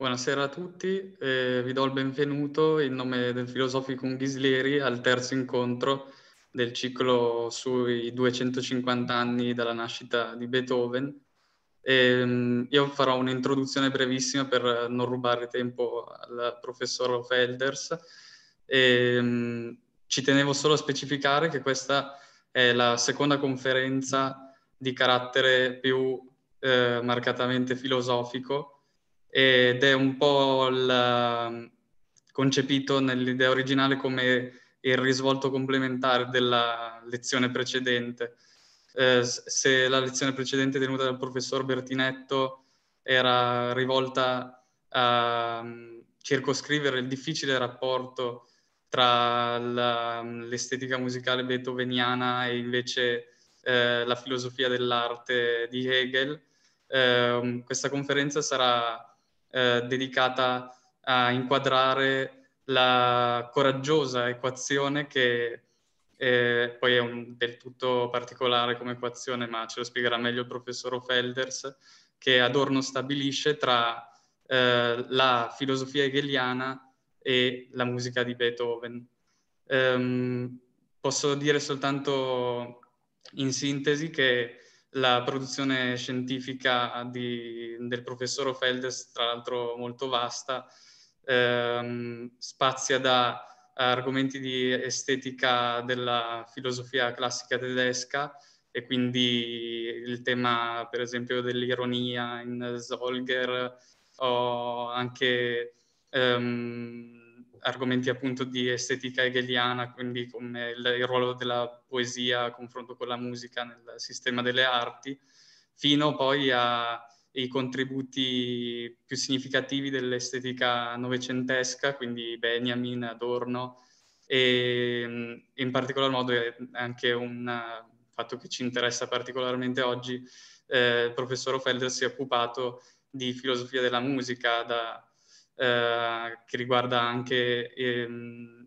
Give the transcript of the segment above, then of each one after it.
Buonasera a tutti, eh, vi do il benvenuto in nome del filosofico Ghisleri al terzo incontro del ciclo sui 250 anni dalla nascita di Beethoven. E, ehm, io farò un'introduzione brevissima per non rubare tempo al professor Felders. E, ehm, ci tenevo solo a specificare che questa è la seconda conferenza di carattere più eh, marcatamente filosofico ed è un po' il, ehm, concepito nell'idea originale come il risvolto complementare della lezione precedente. Eh, se la lezione precedente tenuta dal professor Bertinetto era rivolta a mm, circoscrivere il difficile rapporto tra la, mm, l'estetica musicale beethoveniana e invece eh, la filosofia dell'arte di Hegel, eh, questa conferenza sarà eh, dedicata a inquadrare la coraggiosa equazione che eh, poi è un, del tutto particolare come equazione, ma ce lo spiegherà meglio il professor Felders, che Adorno stabilisce tra eh, la filosofia hegeliana e la musica di Beethoven. Ehm, posso dire soltanto in sintesi che la produzione scientifica di, del professor Feldes, tra l'altro molto vasta, ehm, spazia da argomenti di estetica della filosofia classica tedesca e quindi il tema per esempio dell'ironia in Zolger o anche ehm, argomenti appunto di estetica hegeliana, quindi come il, il ruolo della poesia a confronto con la musica nel sistema delle arti, fino poi ai contributi più significativi dell'estetica novecentesca, quindi Benjamin, Adorno, e in particolar modo è anche un fatto che ci interessa particolarmente oggi, eh, il professor Felder si è occupato di filosofia della musica da eh, che riguarda anche ehm,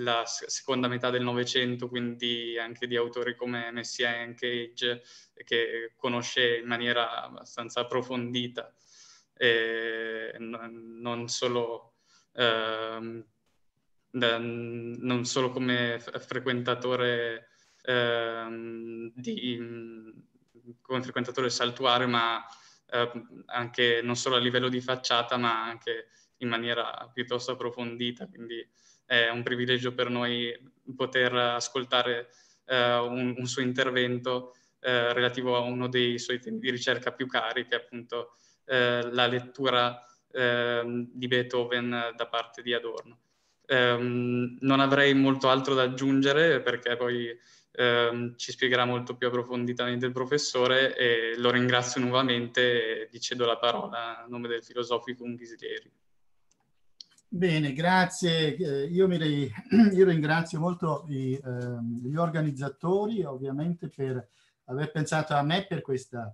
la seconda metà del Novecento, quindi anche di autori come Messiaen Cage, che conosce in maniera abbastanza approfondita, eh, non, solo, eh, non solo come frequentatore eh, di come frequentatore saltuario, ma ehm, anche non solo a livello di facciata, ma anche in maniera piuttosto approfondita, quindi è un privilegio per noi poter ascoltare eh, un, un, suo intervento eh, relativo a uno dei suoi temi di ricerca più cari, che è appunto eh, la lettura ehm, di Beethoven da parte di Adorno. Ehm, non avrei molto altro da aggiungere perché poi ehm, ci spiegherà molto più approfonditamente il professore e lo ringrazio nuovamente e gli cedo la parola a nome del filosofico Ghislieri. Bene, grazie. Eh, io, mi io ringrazio molto i, ehm, gli organizzatori ovviamente per aver pensato a me per, questa,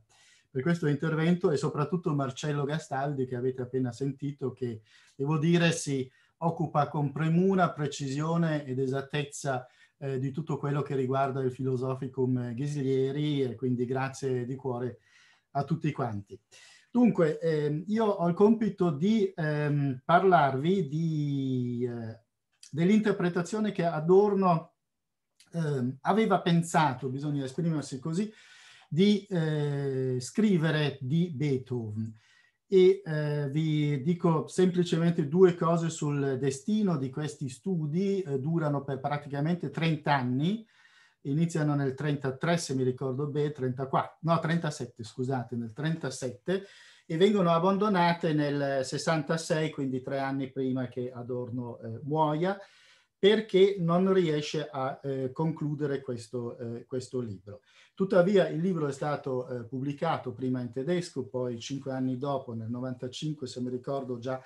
per, questo intervento e soprattutto Marcello Gastaldi che avete appena sentito che devo dire si occupa con premura, precisione ed esattezza eh, di tutto quello che riguarda il Philosophicum Ghislieri e quindi grazie di cuore a tutti quanti. Dunque, ehm, io ho il compito di ehm, parlarvi di, eh, dell'interpretazione che Adorno ehm, aveva pensato, bisogna esprimersi così, di eh, scrivere di Beethoven. E eh, vi dico semplicemente due cose sul destino di questi studi, eh, durano per praticamente 30 anni, iniziano nel 33 se mi ricordo bene, 34, no 37 scusate, nel 37 e vengono abbandonate nel 66, quindi tre anni prima che Adorno eh, muoia, perché non riesce a eh, concludere questo, eh, questo, libro. Tuttavia il libro è stato eh, pubblicato prima in tedesco, poi cinque anni dopo, nel 95 se mi ricordo già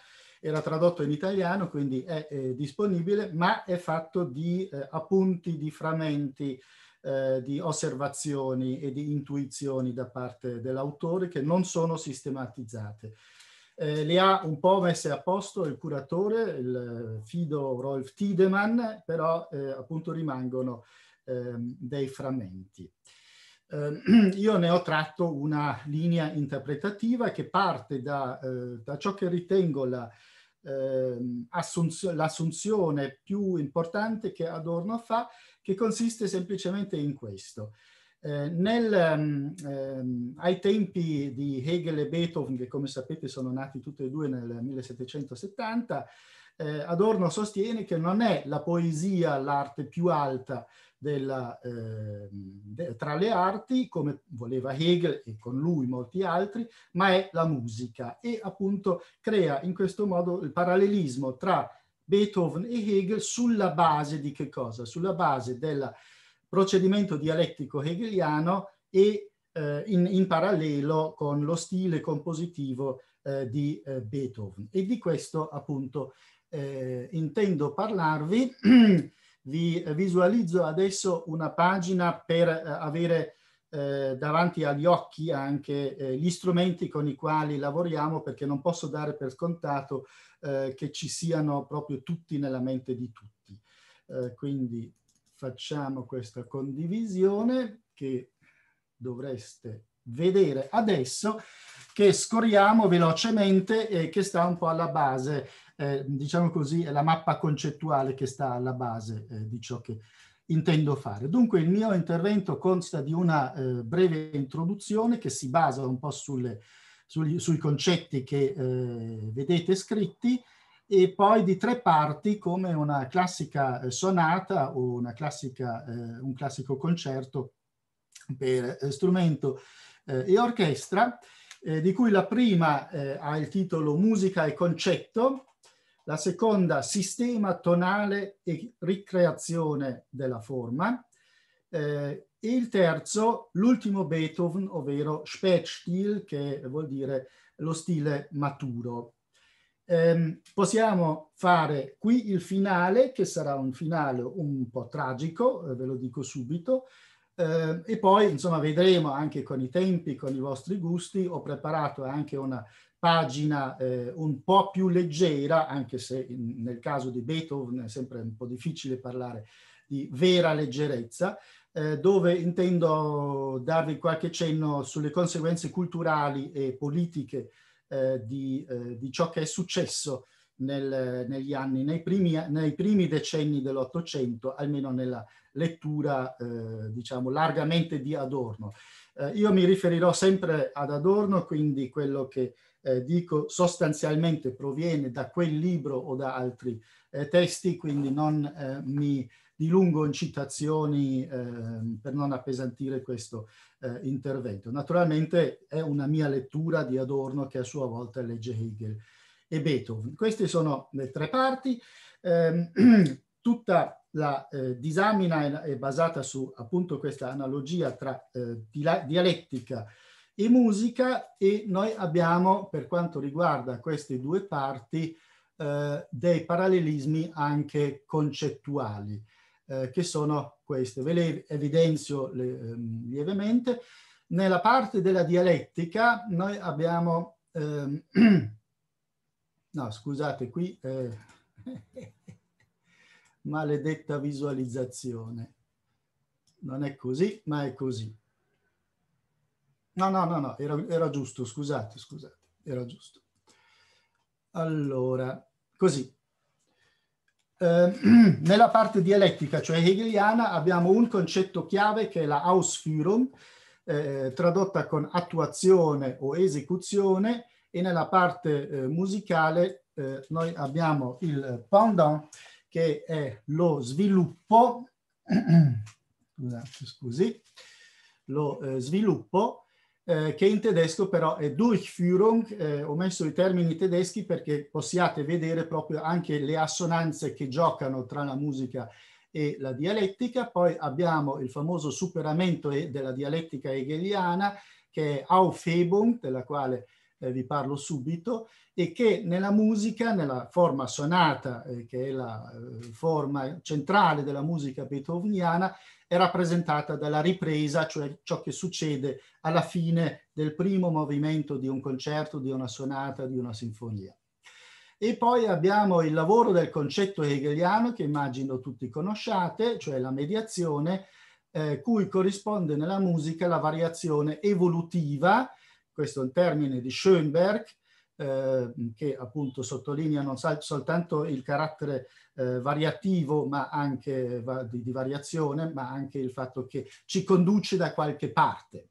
era tradotto in italiano, quindi è eh, disponibile, ma è fatto di eh, appunti, di frammenti, eh, di osservazioni e di intuizioni da parte dell'autore che non sono sistematizzate. Eh, le ha un po' messe a posto il curatore, il fido Rolf Tiedemann, però eh, appunto rimangono ehm, dei frammenti ehm, io ne ho tratto una linea interpretativa che parte da, eh, da ciò che ritengo la Ehm, l'assunzione più importante che Adorno fa, che consiste semplicemente in questo. Eh, nel, ehm, ehm, ai tempi di Hegel e Beethoven, che come sapete sono nati tutti e due nel 1770, eh, Adorno sostiene che non è la poesia l'arte più alta, della, eh, de, tra le arti, come voleva Hegel e con lui molti altri, ma è la musica e appunto crea in questo modo il parallelismo tra Beethoven e Hegel sulla base di che cosa? Sulla base del procedimento dialettico hegeliano e eh, in, in, parallelo con lo stile compositivo eh, di eh, Beethoven. E di questo appunto eh, intendo parlarvi vi visualizzo adesso una pagina per eh, avere eh, davanti agli occhi anche eh, gli strumenti con i quali lavoriamo perché non posso dare per scontato eh, che ci siano proprio tutti nella mente di tutti. Eh, quindi facciamo questa condivisione che dovreste vedere adesso che scorriamo velocemente e che sta un po' alla base eh, diciamo così, è la mappa concettuale che sta alla base eh, di ciò che intendo fare. Dunque il mio intervento consta di una eh, breve introduzione che si basa un po' sulle, sugli, sui concetti che eh, vedete scritti e poi di tre parti come una classica eh, sonata o una classica, eh, un classico concerto per strumento e orchestra, di cui la prima ha il titolo Musica e concetto, la seconda sistema tonale e ricreazione della forma, eh, e il terzo l'ultimo Beethoven, ovvero Spätstil, che vuol dire lo stile maturo. Eh, possiamo fare qui il finale, che sarà un finale un po' tragico, eh, ve lo dico subito, eh, e poi, insomma, vedremo anche con i tempi, con i vostri gusti. Ho preparato anche una pagina eh, un po' più leggera, anche se in, nel caso di Beethoven è sempre un po' difficile parlare di vera leggerezza, eh, dove intendo darvi qualche cenno sulle conseguenze culturali e politiche eh, di, eh, di, ciò che è successo nel, negli anni, nei primi, nei primi decenni dell'Ottocento, almeno nella lettura, eh, diciamo, largamente di Adorno. Eh, io mi riferirò sempre ad Adorno, quindi quello che eh, dico sostanzialmente proviene da quel libro o da altri eh, testi, quindi non eh, mi dilungo in citazioni ehm, per non appesantire questo eh, intervento. Naturalmente è una mia lettura di Adorno che a sua volta legge Hegel e Beethoven. Queste sono le tre parti. Ehm, tutta la eh, disamina è, è, basata su appunto questa analogia tra eh, dialettica e musica e noi abbiamo per quanto riguarda queste due parti eh, dei parallelismi anche concettuali eh, che sono queste. Ve le evidenzio le, eh, lievemente. Nella parte della dialettica noi abbiamo... Ehm, no, scusate, qui... Eh, maledetta visualizzazione. Non è così, ma è così. No, no, no, no, era, era giusto, scusate, scusate, era giusto. Allora, così. Eh, nella parte dialettica, cioè hegeliana, abbiamo un concetto chiave che è la Ausführung, eh, tradotta con attuazione o esecuzione, e nella parte eh, musicale eh, noi abbiamo il pendant, che è lo sviluppo, scusate, scusi, lo eh, sviluppo eh, che in tedesco però è Durchführung, eh, ho messo i termini tedeschi perché possiate vedere proprio anche le assonanze che giocano tra la musica e la dialettica, poi abbiamo il famoso superamento della dialettica hegeliana che è Aufhebung, della quale eh, vi parlo subito, e che nella musica, nella forma sonata, eh, che è la eh, forma centrale della musica beethoveniana, è rappresentata dalla ripresa, cioè ciò che succede alla fine del primo movimento di un concerto, di una sonata, di una sinfonia. E poi abbiamo il lavoro del concetto hegeliano che immagino tutti conosciate, cioè la mediazione, eh, cui corrisponde nella musica la variazione evolutiva, questo è il termine di Schoenberg, eh, che appunto sottolinea non soltanto il carattere eh, variativo ma anche va di, di variazione, ma anche il fatto che ci conduce da qualche parte,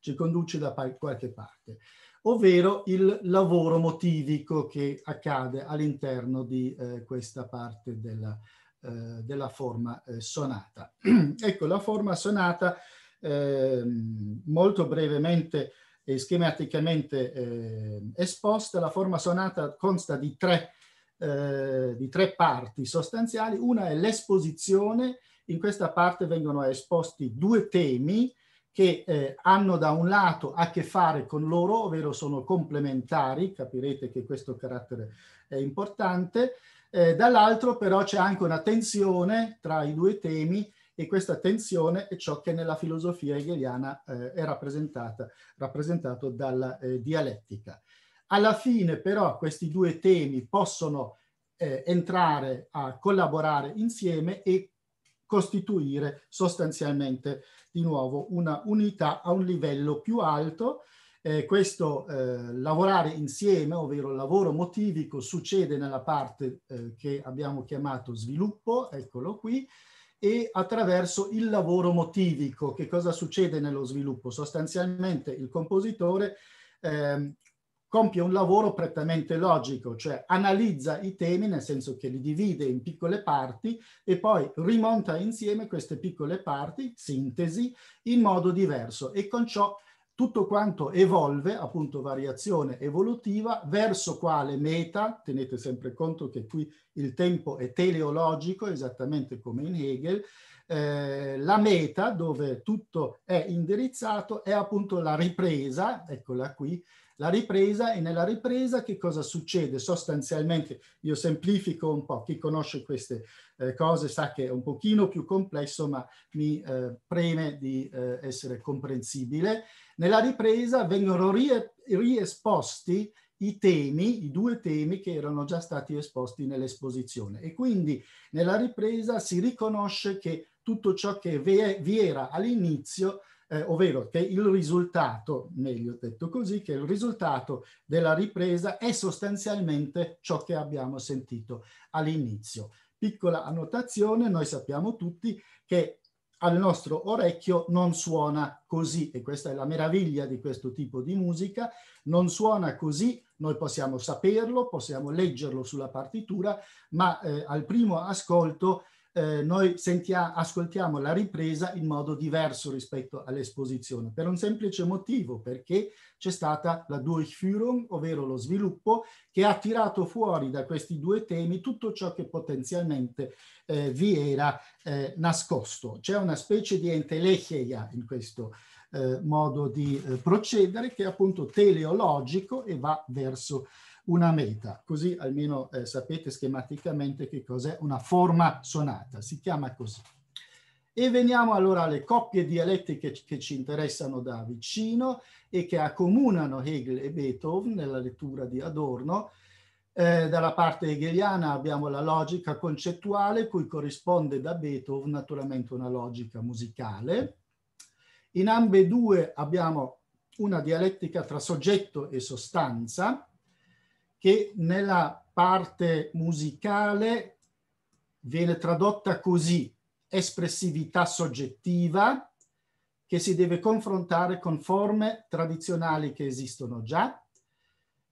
ci conduce da qualche parte ovvero il lavoro motivico che accade all'interno di eh, questa parte della, eh, della forma eh, sonata. ecco, la forma sonata ehm, molto brevemente eh, schematicamente eh, esposte, la forma sonata consta di tre, eh, di tre parti sostanziali. Una è l'esposizione, in questa parte vengono esposti due temi che eh, hanno da un lato a che fare con loro, ovvero sono complementari, capirete che questo carattere è importante, eh, dall'altro però c'è anche una tensione tra i due temi e questa tensione è ciò che nella filosofia hegeliana eh, è rappresentato dalla eh, dialettica. Alla fine però questi due temi possono eh, entrare a collaborare insieme e costituire sostanzialmente di nuovo una unità a un livello più alto. Eh, questo eh, lavorare insieme, ovvero il lavoro motivico, succede nella parte eh, che abbiamo chiamato sviluppo, eccolo qui, e attraverso il lavoro motivico. Che cosa succede nello sviluppo? Sostanzialmente il compositore eh, compie un lavoro prettamente logico, cioè analizza i temi nel senso che li divide in piccole parti e poi rimonta insieme queste piccole parti, sintesi, in modo diverso e con ciò tutto quanto evolve, appunto variazione evolutiva, verso quale meta, tenete sempre conto che qui il tempo è teleologico, esattamente come in Hegel, eh, la meta dove tutto è indirizzato è appunto la ripresa, eccola qui, la ripresa e nella ripresa che cosa succede? Sostanzialmente, io semplifico un po', chi conosce queste eh, cose sa che è un pochino più complesso, ma mi eh, preme di eh, essere comprensibile. Nella ripresa vengono rie riesposti i temi, i due temi che erano già stati esposti nell'esposizione e quindi nella ripresa si riconosce che tutto ciò che vi era all'inizio eh, ovvero che il risultato, meglio detto così, che il risultato della ripresa è sostanzialmente ciò che abbiamo sentito all'inizio. Piccola annotazione, noi sappiamo tutti che al nostro orecchio non suona così, e questa è la meraviglia di questo tipo di musica, non suona così, noi possiamo saperlo, possiamo leggerlo sulla partitura, ma eh, al primo ascolto eh, noi sentia, ascoltiamo la ripresa in modo diverso rispetto all'esposizione, per un semplice motivo, perché c'è stata la Durchführung, ovvero lo sviluppo, che ha tirato fuori da questi due temi tutto ciò che potenzialmente eh, vi era eh, nascosto. C'è una specie di entelecheia in questo eh, modo di eh, procedere che è appunto teleologico e va verso una meta, così almeno eh, sapete schematicamente che cos'è una forma sonata, si chiama così. E veniamo allora alle coppie dialettiche che ci interessano da vicino e che accomunano Hegel e Beethoven nella lettura di Adorno. Eh, dalla parte hegeliana abbiamo la logica concettuale, cui corrisponde da Beethoven naturalmente una logica musicale. In ambedue abbiamo una dialettica tra soggetto e sostanza, che nella parte musicale viene tradotta così, espressività soggettiva, che si deve confrontare con forme tradizionali che esistono già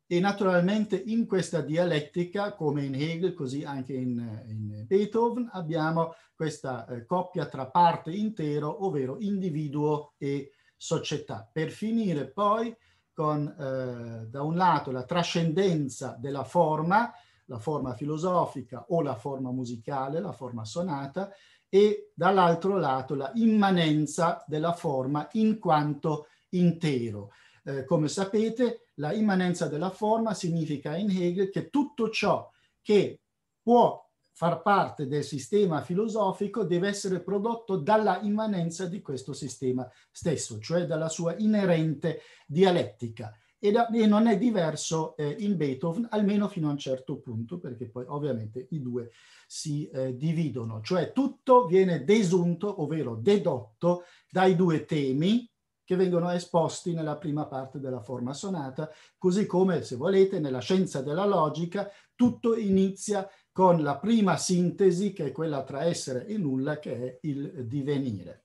e naturalmente in questa dialettica, come in Hegel, così anche in, in Beethoven, abbiamo questa eh, coppia tra parte intero, ovvero individuo e società. Per finire poi con eh, da un lato la trascendenza della forma, la forma filosofica o la forma musicale, la forma sonata, e dall'altro lato la immanenza della forma in quanto intero. Eh, come sapete, la immanenza della forma significa in Hegel che tutto ciò che può far parte del sistema filosofico deve essere prodotto dalla immanenza di questo sistema stesso, cioè dalla sua inerente dialettica. E, da, e non è diverso eh, in Beethoven, almeno fino a un certo punto, perché poi ovviamente i due si eh, dividono. Cioè tutto viene desunto, ovvero dedotto, dai due temi, che vengono esposti nella prima parte della forma sonata, così come, se volete, nella scienza della logica tutto inizia con la prima sintesi che è quella tra essere e nulla che è il divenire.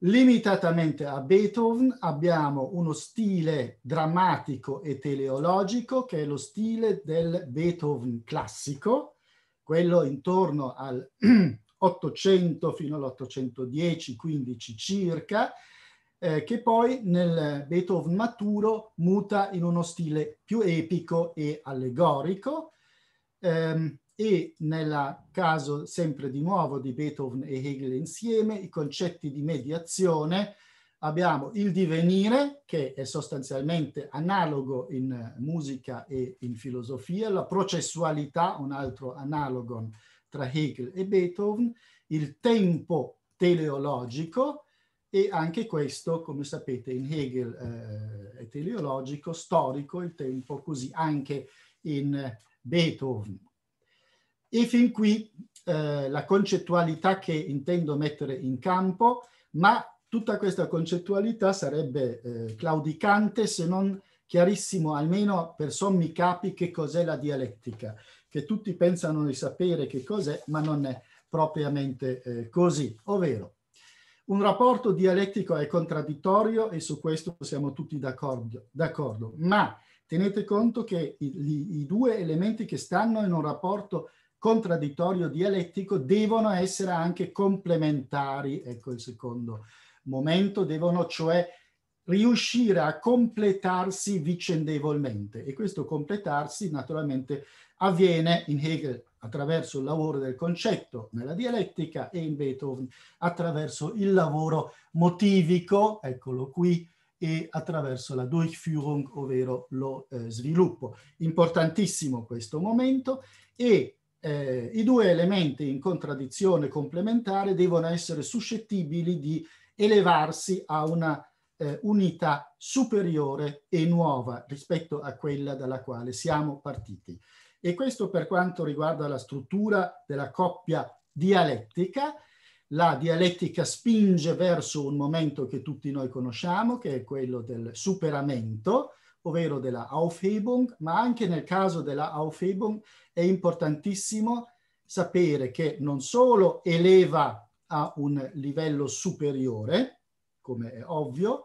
Limitatamente a Beethoven abbiamo uno stile drammatico e teleologico che è lo stile del Beethoven classico, quello intorno al 800 fino all'810-15 circa, eh, che poi nel Beethoven maturo muta in uno stile più epico e allegorico, ehm, e nel caso sempre di nuovo di Beethoven e Hegel insieme, i concetti di mediazione, abbiamo il divenire, che è sostanzialmente analogo in musica e in filosofia, la processualità, un altro analogo tra Hegel e Beethoven, il tempo teleologico e anche questo, come sapete, in Hegel eh, è teleologico, storico, il tempo, così anche in Beethoven. E fin qui eh, la concettualità che intendo mettere in campo, ma tutta questa concettualità sarebbe eh, claudicante se non chiarissimo almeno per sommi capi che cos'è la dialettica, che tutti pensano di sapere che cos'è, ma non è propriamente eh, così, ovvero un rapporto dialettico è contraddittorio e su questo siamo tutti d'accordo, ma tenete conto che i, i, due elementi che stanno in un rapporto contraddittorio dialettico devono essere anche complementari, ecco il secondo momento, devono cioè riuscire a completarsi vicendevolmente e questo completarsi naturalmente avviene in Hegel attraverso il lavoro del concetto nella dialettica e in Beethoven attraverso il lavoro motivico, eccolo qui, e attraverso la Durchführung, ovvero lo eh, sviluppo. Importantissimo questo momento e eh, i due elementi in contraddizione complementare devono essere suscettibili di elevarsi a una eh, unità superiore e nuova rispetto a quella dalla quale siamo partiti. E questo per quanto riguarda la struttura della coppia dialettica la dialettica spinge verso un momento che tutti noi conosciamo, che è quello del superamento, ovvero della Aufhebung, ma anche nel caso della Aufhebung è importantissimo sapere che non solo eleva a un livello superiore, come è ovvio,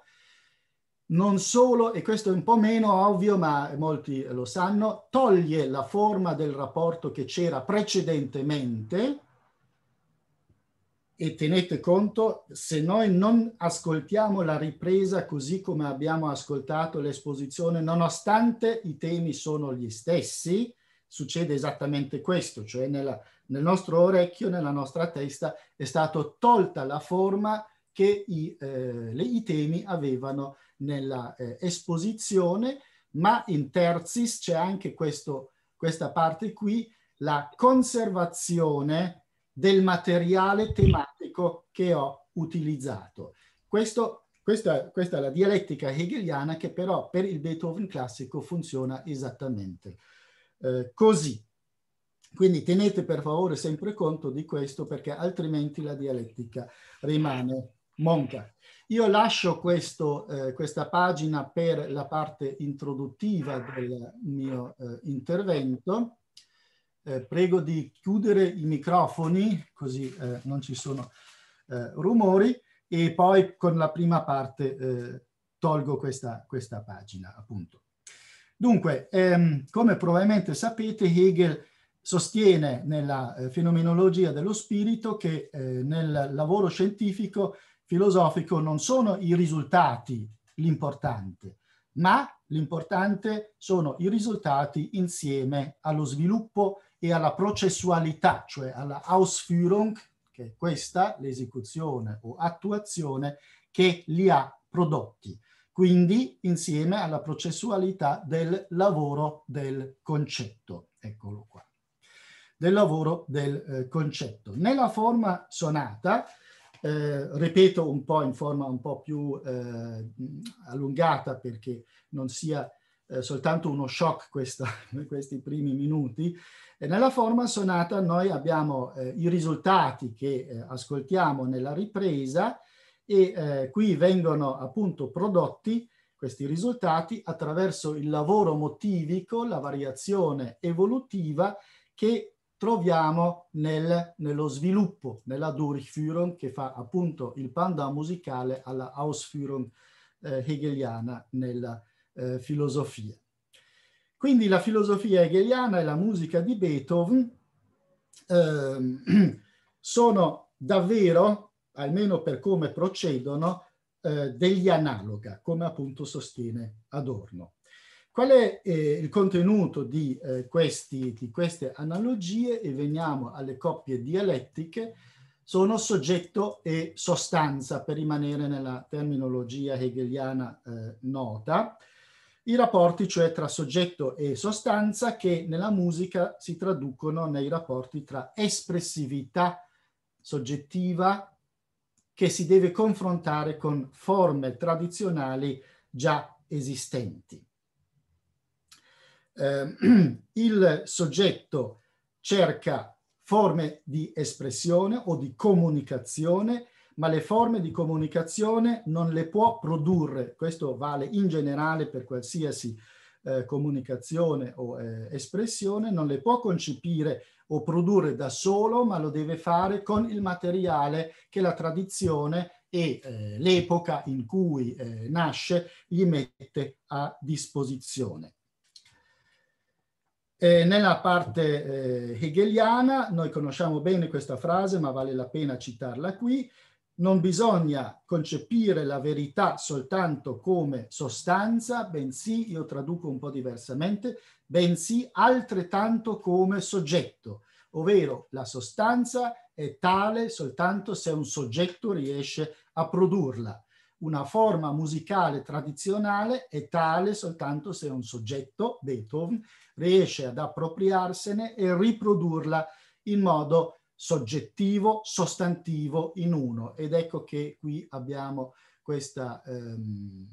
non solo, e questo è un po' meno ovvio, ma molti lo sanno, toglie la forma del rapporto che c'era precedentemente e tenete conto, se noi non ascoltiamo la ripresa così come abbiamo ascoltato l'esposizione, nonostante i temi sono gli stessi, succede esattamente questo, cioè nella, nel nostro orecchio, nella nostra testa è stata tolta la forma che i, eh, le, i temi avevano nella eh, esposizione, ma in terzis c'è anche questo, questa parte qui, la conservazione del materiale tematico che ho utilizzato. Questo, questa, questa, è la dialettica hegeliana che però per il Beethoven classico funziona esattamente eh, così. Quindi tenete per favore sempre conto di questo perché altrimenti la dialettica rimane monca. Io lascio questo, eh, questa pagina per la parte introduttiva del mio eh, intervento eh, prego di chiudere i microfoni, così eh, non ci sono eh, rumori, e poi con la prima parte eh, tolgo questa, questa, pagina, appunto. Dunque, ehm, come probabilmente sapete, Hegel sostiene nella eh, fenomenologia dello spirito che eh, nel lavoro scientifico filosofico non sono i risultati l'importante, ma l'importante sono i risultati insieme allo sviluppo e alla processualità, cioè alla Ausführung, che è questa, l'esecuzione o attuazione, che li ha prodotti. Quindi insieme alla processualità del lavoro del concetto. Eccolo qua. Del lavoro del eh, concetto. Nella forma sonata, eh, ripeto un po' in forma un po' più eh, allungata perché non sia eh, soltanto uno shock questa, questi primi minuti. E nella forma sonata noi abbiamo eh, i risultati che eh, ascoltiamo nella ripresa e eh, qui vengono appunto prodotti questi risultati attraverso il lavoro motivico, la variazione evolutiva che troviamo nel, nello sviluppo, nella Durchführung che fa appunto il panda musicale alla Ausführung eh, hegeliana nella ripresa eh, filosofie. Quindi la filosofia hegeliana e la musica di Beethoven eh, sono davvero, almeno per come procedono, eh, degli analoga, come appunto sostiene Adorno. Qual è eh, il contenuto di, eh, questi, di queste analogie? E veniamo alle coppie dialettiche sono soggetto e sostanza, per rimanere nella terminologia hegeliana eh, nota i rapporti cioè tra soggetto e sostanza che nella musica si traducono nei rapporti tra espressività soggettiva che si deve confrontare con forme tradizionali già esistenti. Eh, il soggetto cerca forme di espressione o di comunicazione ma le forme di comunicazione non le può produrre. Questo vale in generale per qualsiasi eh, comunicazione o eh, espressione, non le può concepire o produrre da solo, ma lo deve fare con il materiale che la tradizione e eh, l'epoca in cui eh, nasce gli mette a disposizione. Eh, nella parte eh, hegeliana noi conosciamo bene questa frase, ma vale la pena citarla qui, non bisogna concepire la verità soltanto come sostanza, bensì, io traduco un po' diversamente, bensì altrettanto come soggetto, ovvero la sostanza è tale soltanto se un soggetto riesce a produrla. Una forma musicale tradizionale è tale soltanto se un soggetto, Beethoven, riesce ad appropriarsene e riprodurla in modo soggettivo, sostantivo in uno. Ed ecco che qui abbiamo questa, ehm,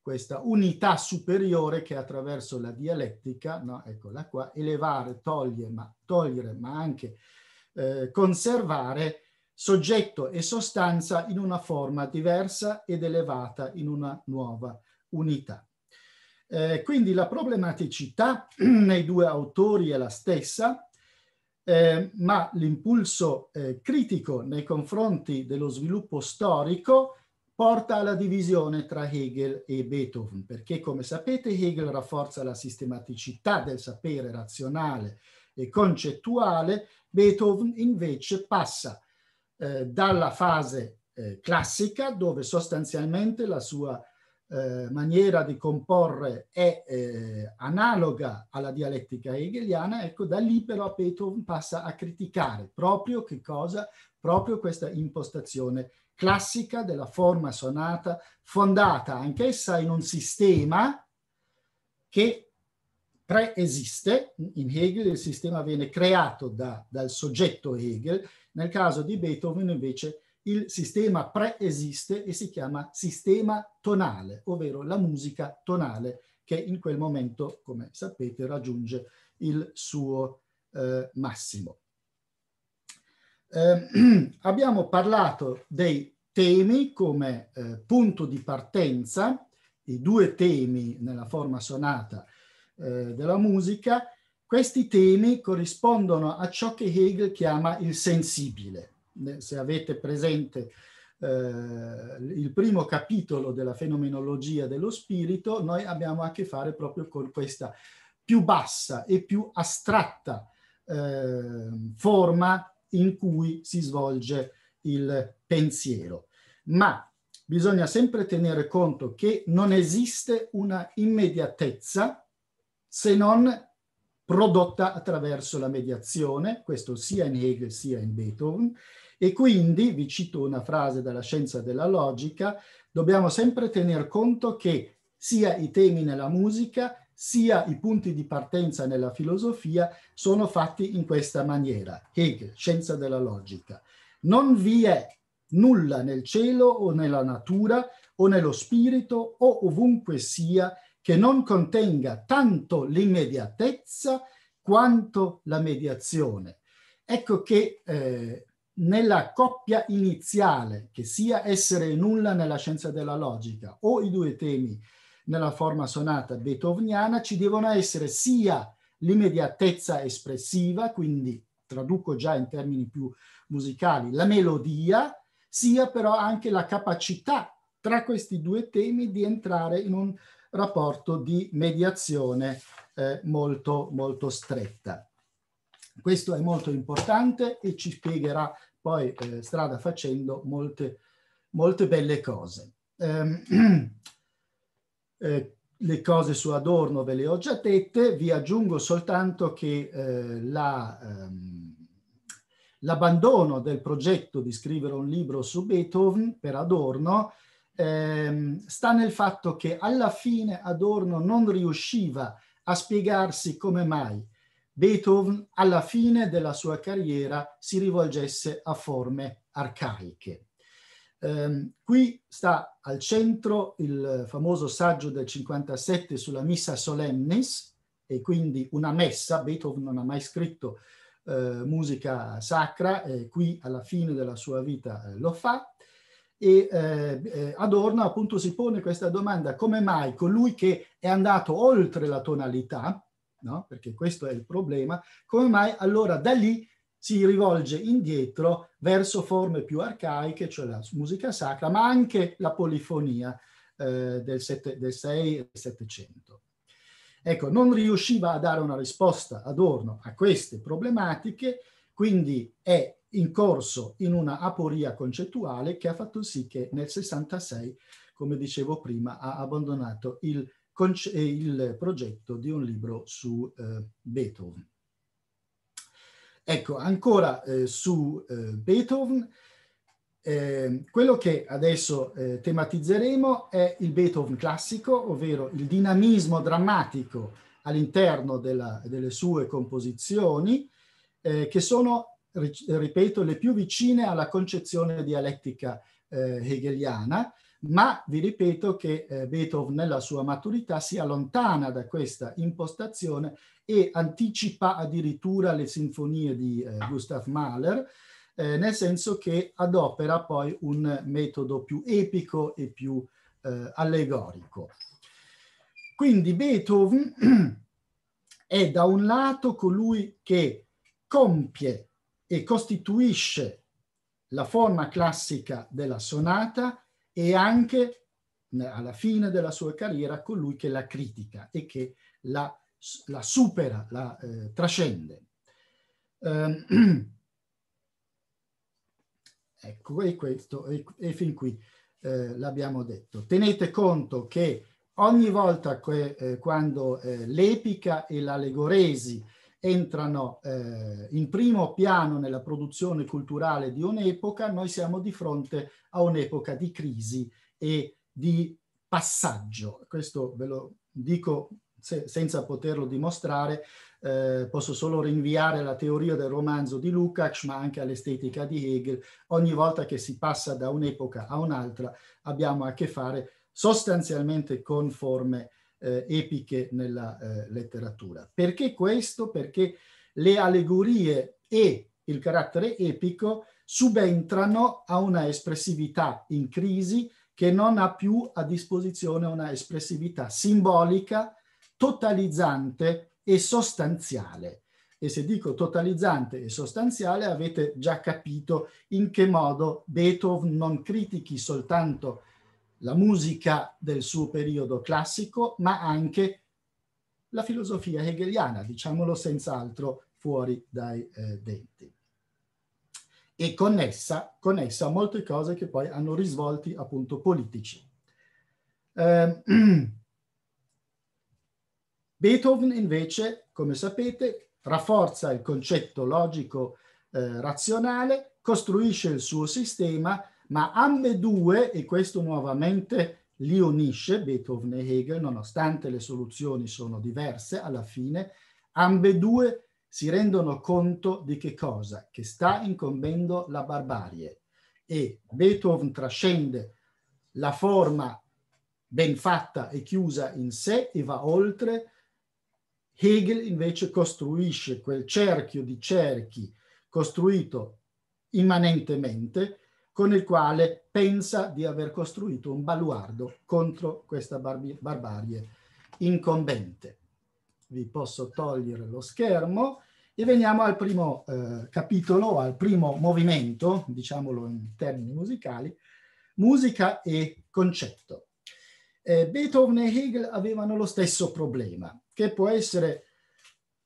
questa unità superiore che attraverso la dialettica, no, eccola qua, elevare, toglie, ma, togliere, ma anche eh, conservare soggetto e sostanza in una forma diversa ed elevata in una nuova unità. Eh, quindi la problematicità nei due autori è la stessa, eh, ma l'impulso eh, critico nei confronti dello sviluppo storico porta alla divisione tra Hegel e Beethoven, perché come sapete Hegel rafforza la sistematicità del sapere razionale e concettuale, Beethoven invece passa eh, dalla fase eh, classica dove sostanzialmente la sua eh, maniera di comporre è eh, analoga alla dialettica hegeliana, ecco da lì però Beethoven passa a criticare proprio che cosa? Proprio questa impostazione classica della forma sonata fondata anch'essa in un sistema che preesiste, in Hegel il sistema viene creato da, dal soggetto Hegel, nel caso di Beethoven invece il sistema preesiste e si chiama sistema tonale, ovvero la musica tonale che in quel momento, come sapete, raggiunge il suo eh, massimo. Eh, abbiamo parlato dei temi come eh, punto di partenza, i due temi nella forma sonata eh, della musica, questi temi corrispondono a ciò che Hegel chiama il sensibile se avete presente eh, il primo capitolo della fenomenologia dello spirito, noi abbiamo a che fare proprio con questa più bassa e più astratta eh, forma in cui si svolge il pensiero. Ma bisogna sempre tenere conto che non esiste una immediatezza se non prodotta attraverso la mediazione, questo sia in Hegel sia in Beethoven, e quindi, vi cito una frase dalla scienza della logica, dobbiamo sempre tener conto che sia i temi nella musica sia i punti di partenza nella filosofia sono fatti in questa maniera. Hegel, scienza della logica. Non vi è nulla nel cielo o nella natura o nello spirito o ovunque sia che non contenga tanto l'immediatezza quanto la mediazione. Ecco che eh, nella coppia iniziale, che sia essere nulla nella scienza della logica, o i due temi nella forma sonata beethoveniana, ci devono essere sia l'immediatezza espressiva, quindi traduco già in termini più musicali, la melodia, sia però anche la capacità tra questi due temi di entrare in un rapporto di mediazione eh, molto, molto stretta. Questo è molto importante e ci spiegherà poi eh, strada facendo molte, molte belle cose. Eh, eh, le cose su Adorno ve le ho già dette, vi aggiungo soltanto che l'abbandono eh, la, ehm, del progetto di scrivere un libro su Beethoven per Adorno ehm, sta nel fatto che alla fine Adorno non riusciva a spiegarsi come mai Beethoven alla fine della sua carriera si rivolgesse a forme arcaiche. Um, qui sta al centro il famoso saggio del 57 sulla Missa Solemnis, e quindi una messa, Beethoven non ha mai scritto eh, musica sacra, e qui alla fine della sua vita eh, lo fa, e eh, eh, Adorno appunto si pone questa domanda, come mai colui che è andato oltre la tonalità, no? perché questo è il problema, come mai allora da lì si rivolge indietro verso forme più arcaiche, cioè la musica sacra, ma anche la polifonia eh, del, sette, del 6 e 700. Ecco, non riusciva a dare una risposta adorno a queste problematiche, quindi è in corso in una aporia concettuale che ha fatto sì che nel 66, come dicevo prima, ha abbandonato il eh, il progetto di un libro su eh, Beethoven. Ecco, ancora eh, su eh, Beethoven, ehm, quello che adesso eh, tematizzeremo è il Beethoven classico, ovvero il dinamismo drammatico all'interno delle sue composizioni, eh, che sono, ripeto, le più vicine alla concezione dialettica hegeliana, ma vi ripeto che eh, Beethoven nella sua maturità si allontana da questa impostazione e anticipa addirittura le sinfonie di eh, Gustav Mahler, eh, nel senso che adopera poi un metodo più epico e più eh, allegorico. Quindi Beethoven è da un lato colui che compie e costituisce la forma classica della sonata e anche alla fine della sua carriera colui che la critica e che la, la supera, la eh, trascende. Um, ecco, e, questo, e, e fin qui eh, l'abbiamo detto. Tenete conto che ogni volta que, eh, quando eh, l'epica e l'allegoresi entrano eh, in primo piano nella produzione culturale di un'epoca, noi siamo di fronte a un'epoca di crisi e di passaggio. Questo ve lo dico se, senza poterlo dimostrare, eh, posso solo rinviare la teoria del romanzo di Lukács, ma anche all'estetica di Hegel. Ogni volta che si passa da un'epoca a un'altra abbiamo a che fare sostanzialmente con forme eh, epiche nella eh, letteratura. Perché questo? Perché le allegorie e il carattere epico subentrano a una espressività in crisi che non ha più a disposizione una espressività simbolica, totalizzante e sostanziale. E se dico totalizzante e sostanziale avete già capito in che modo Beethoven non critichi soltanto la musica del suo periodo classico, ma anche la filosofia hegeliana, diciamolo senz'altro fuori dai eh, denti. E connessa, connessa a molte cose che poi hanno risvolti appunto politici. Eh, Beethoven invece, come sapete, rafforza il concetto logico eh, razionale, costruisce il suo sistema ma ambedue, e questo nuovamente li unisce Beethoven e Hegel, nonostante le soluzioni sono diverse alla fine, ambedue si rendono conto di che cosa? Che sta incombendo la barbarie e Beethoven trascende la forma ben fatta e chiusa in sé e va oltre, Hegel invece costruisce quel cerchio di cerchi costruito immanentemente con il quale pensa di aver costruito un baluardo contro questa barb barbarie incombente. Vi posso togliere lo schermo e veniamo al primo eh, capitolo, al primo movimento, diciamolo in termini musicali, musica e concetto. Eh, Beethoven e Hegel avevano lo stesso problema, che può essere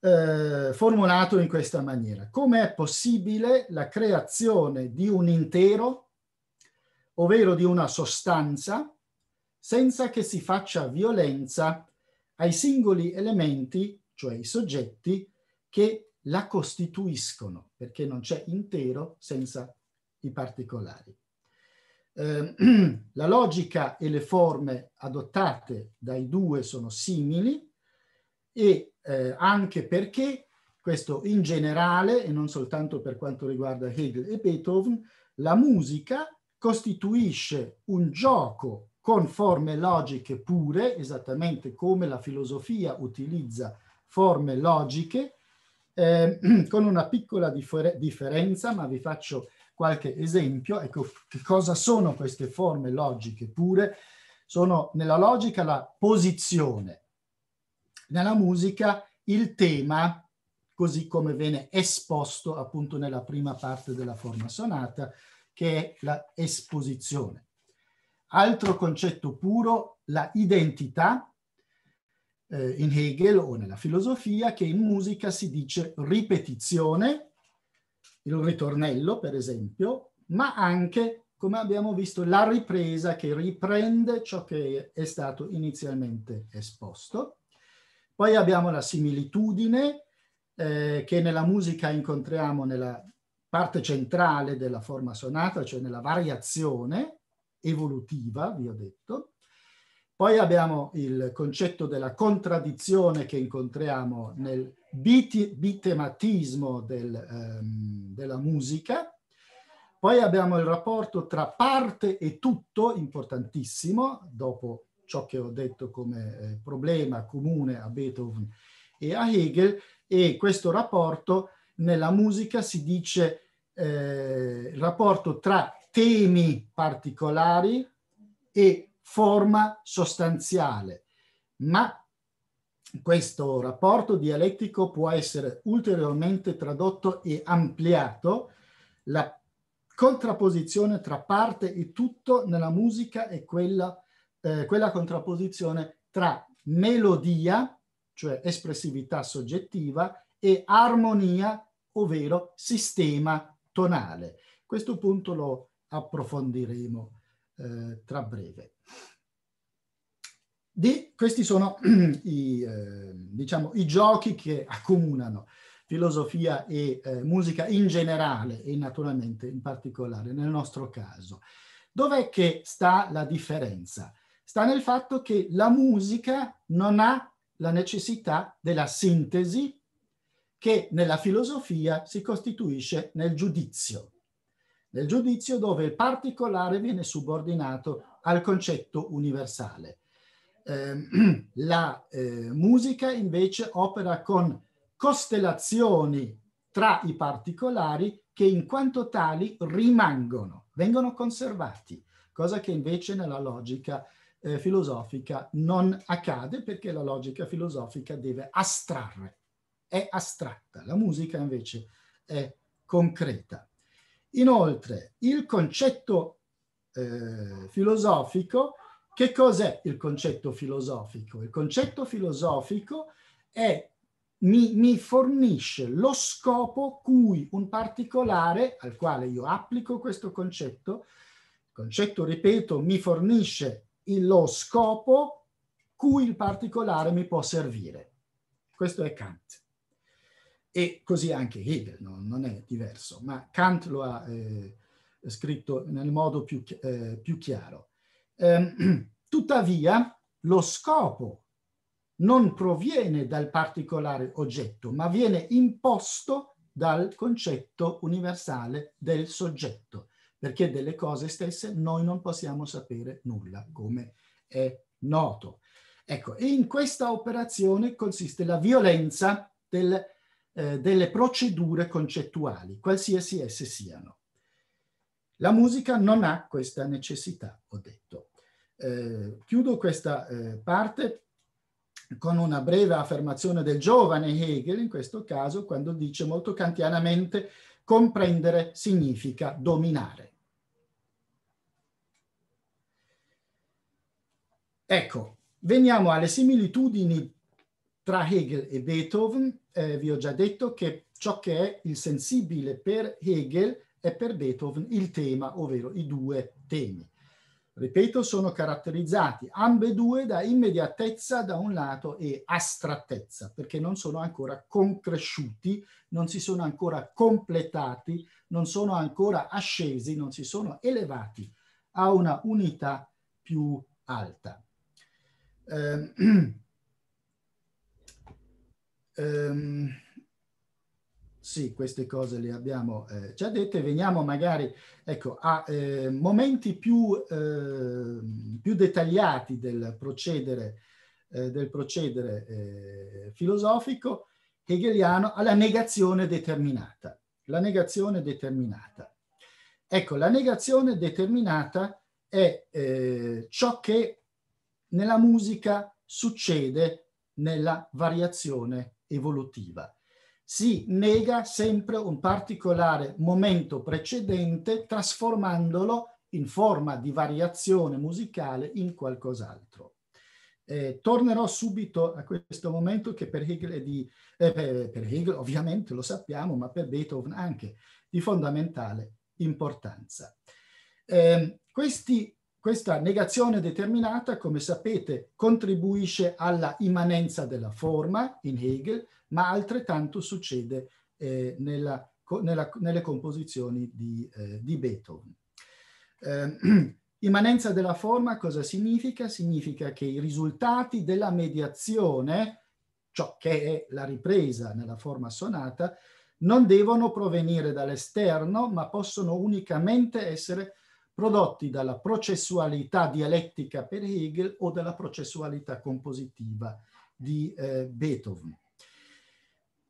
eh, formulato in questa maniera. Come è possibile la creazione di un intero, ovvero di una sostanza, senza che si faccia violenza ai singoli elementi, cioè i soggetti, che la costituiscono, perché non c'è intero senza i particolari. Eh, la logica e le forme adottate dai due sono simili, e eh, anche perché, questo in generale e non soltanto per quanto riguarda Hegel e Beethoven, la musica costituisce un gioco con forme logiche pure, esattamente come la filosofia utilizza forme logiche, eh, con una piccola differ differenza, ma vi faccio qualche esempio. Ecco, che cosa sono queste forme logiche pure? Sono nella logica la posizione, nella musica il tema, così come viene esposto appunto nella prima parte della forma sonata, che è la esposizione Altro concetto puro, la identità, eh, in Hegel o nella filosofia, che in musica si dice ripetizione, il ritornello per esempio, ma anche, come abbiamo visto, la ripresa che riprende ciò che è stato inizialmente esposto poi abbiamo la similitudine eh, che nella musica incontriamo nella parte centrale della forma sonata, cioè nella variazione evolutiva, vi ho detto. Poi abbiamo il concetto della contraddizione che incontriamo nel bitematismo del, ehm, della musica. Poi abbiamo il rapporto tra parte e tutto, importantissimo, dopo ciò che ho detto come eh, problema comune a Beethoven e a Hegel e questo rapporto nella musica si dice eh, rapporto tra temi particolari e forma sostanziale, ma questo rapporto dialettico può essere ulteriormente tradotto e ampliato. La contrapposizione tra parte e tutto nella musica è quella eh, quella contrapposizione tra melodia, cioè espressività soggettiva, e armonia, ovvero sistema tonale. Questo punto lo approfondiremo eh, tra breve. Di, questi sono i, eh, diciamo, i, giochi che accomunano filosofia e eh, musica in generale e naturalmente in particolare nel nostro caso. Dov'è che sta la differenza? sta nel fatto che la musica non ha la necessità della sintesi che nella filosofia si costituisce nel giudizio. Nel giudizio dove il particolare viene subordinato al concetto universale. Eh, la eh, musica invece opera con costellazioni tra i particolari che in quanto tali rimangono, vengono conservati, cosa che invece nella logica eh, filosofica non accade perché la logica filosofica deve astrarre, è astratta, la musica invece è concreta. Inoltre, il concetto eh, filosofico, che cos'è il concetto filosofico? Il concetto filosofico è mi, mi, fornisce lo scopo cui un particolare, al quale io applico questo concetto, il concetto, ripeto, mi fornisce lo scopo cui il particolare mi può servire. Questo è Kant. E così anche Hegel, no? non è diverso, ma Kant lo ha eh, scritto nel modo più, eh, più chiaro. Ehm, tuttavia, lo scopo non proviene dal particolare oggetto, ma viene imposto dal concetto universale del soggetto perché delle cose stesse noi non possiamo sapere nulla, come è noto. Ecco, e in questa operazione consiste la violenza del, eh, delle procedure concettuali, qualsiasi esse siano. La musica non ha questa necessità, ho detto. Eh, chiudo questa eh, parte con una breve affermazione del giovane Hegel, in questo caso, quando dice molto kantianamente comprendere significa dominare. Ecco, veniamo alle similitudini tra Hegel e Beethoven. Eh, vi ho già detto che ciò che è il sensibile per Hegel è per Beethoven il tema, ovvero i due temi. Ripeto, sono caratterizzati ambedue da immediatezza da un lato e astrattezza, perché non sono ancora concresciuti, non si sono ancora completati, non sono ancora ascesi, non si sono elevati a una unità più alta. Um, sì, queste cose le abbiamo eh, già dette. Veniamo magari ecco, a eh, momenti più, eh, più, dettagliati del procedere, eh, del procedere eh, filosofico hegeliano alla negazione determinata. La negazione determinata. Ecco, la negazione determinata è eh, ciò che nella musica succede nella variazione evolutiva. Si nega sempre un particolare momento precedente trasformandolo in forma di variazione musicale in qualcos'altro. Eh, tornerò subito a questo momento che per Hegel, è di, eh, per, Hegel ovviamente lo sappiamo, ma per Beethoven anche, di fondamentale importanza. Eh, questi questa negazione determinata, come sapete, contribuisce alla immanenza della forma in Hegel, ma altrettanto succede eh, nella, nella, nelle composizioni di, eh, di Beethoven. Eh, immanenza della forma cosa significa? Significa che i risultati della mediazione, ciò che è la ripresa nella forma sonata, non devono provenire dall'esterno, ma possono unicamente essere prodotti dalla processualità dialettica per Hegel o dalla processualità compositiva di eh, Beethoven.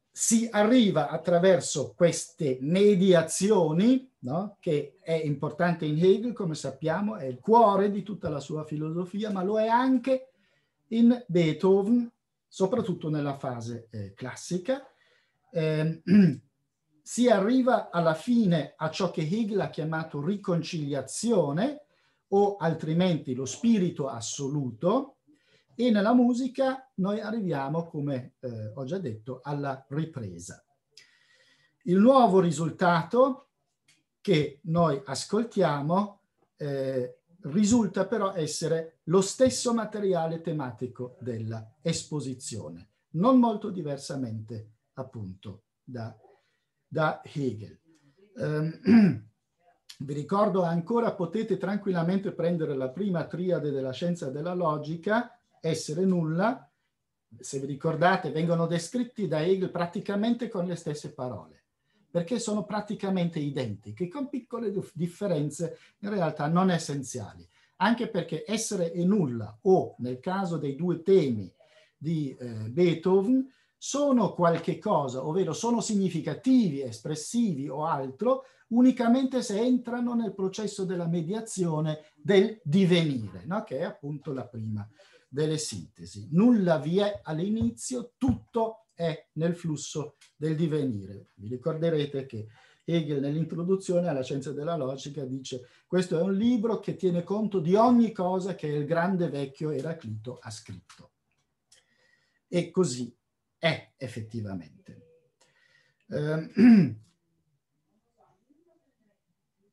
Si arriva attraverso queste mediazioni, no? che è importante in Hegel, come sappiamo, è il cuore di tutta la sua filosofia, ma lo è anche in Beethoven, soprattutto nella fase eh, classica, eh, si arriva alla fine a ciò che Hegel ha chiamato riconciliazione o altrimenti lo spirito assoluto e nella musica noi arriviamo, come eh, ho già detto, alla ripresa. Il nuovo risultato che noi ascoltiamo eh, risulta però essere lo stesso materiale tematico dell'esposizione, non molto diversamente appunto da da Hegel. Um, vi ricordo ancora, potete tranquillamente prendere la prima triade della scienza della logica, essere nulla, se vi ricordate, vengono descritti da Hegel praticamente con le stesse parole, perché sono praticamente identiche, con piccole differenze in realtà non essenziali, anche perché essere e nulla, o nel caso dei due temi di eh, Beethoven, sono qualche cosa, ovvero sono significativi, espressivi o altro, unicamente se entrano nel processo della mediazione del divenire, no? che è appunto la prima delle sintesi. Nulla vi è all'inizio, tutto è nel flusso del divenire. Vi ricorderete che Hegel nell'introduzione alla scienza della logica dice questo è un libro che tiene conto di ogni cosa che il grande vecchio Eraclito ha scritto. E così è effettivamente. Eh,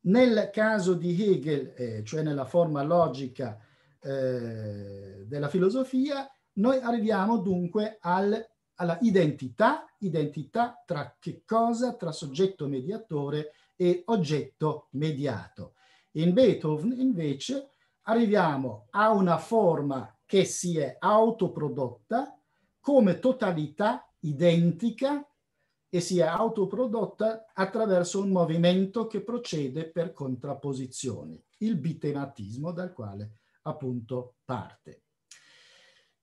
nel caso di Hegel, eh, cioè nella forma logica eh, della filosofia, noi arriviamo dunque al, alla identità, identità tra che cosa? Tra soggetto mediatore e oggetto mediato. In Beethoven invece arriviamo a una forma che si è autoprodotta come totalità identica e si è autoprodotta attraverso un movimento che procede per contrapposizioni, il bitematismo dal quale appunto parte.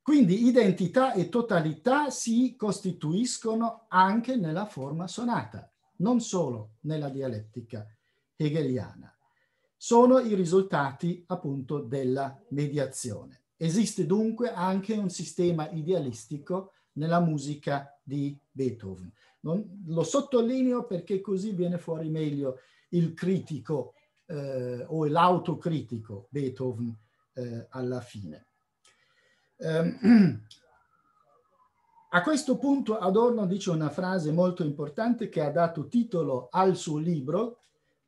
Quindi identità e totalità si costituiscono anche nella forma sonata, non solo nella dialettica hegeliana. Sono i risultati appunto della mediazione. Esiste dunque anche un sistema idealistico nella musica di Beethoven. Non, lo sottolineo perché così viene fuori meglio il critico eh, o l'autocritico Beethoven eh, alla fine. Um, a questo punto Adorno dice una frase molto importante che ha dato titolo al suo libro,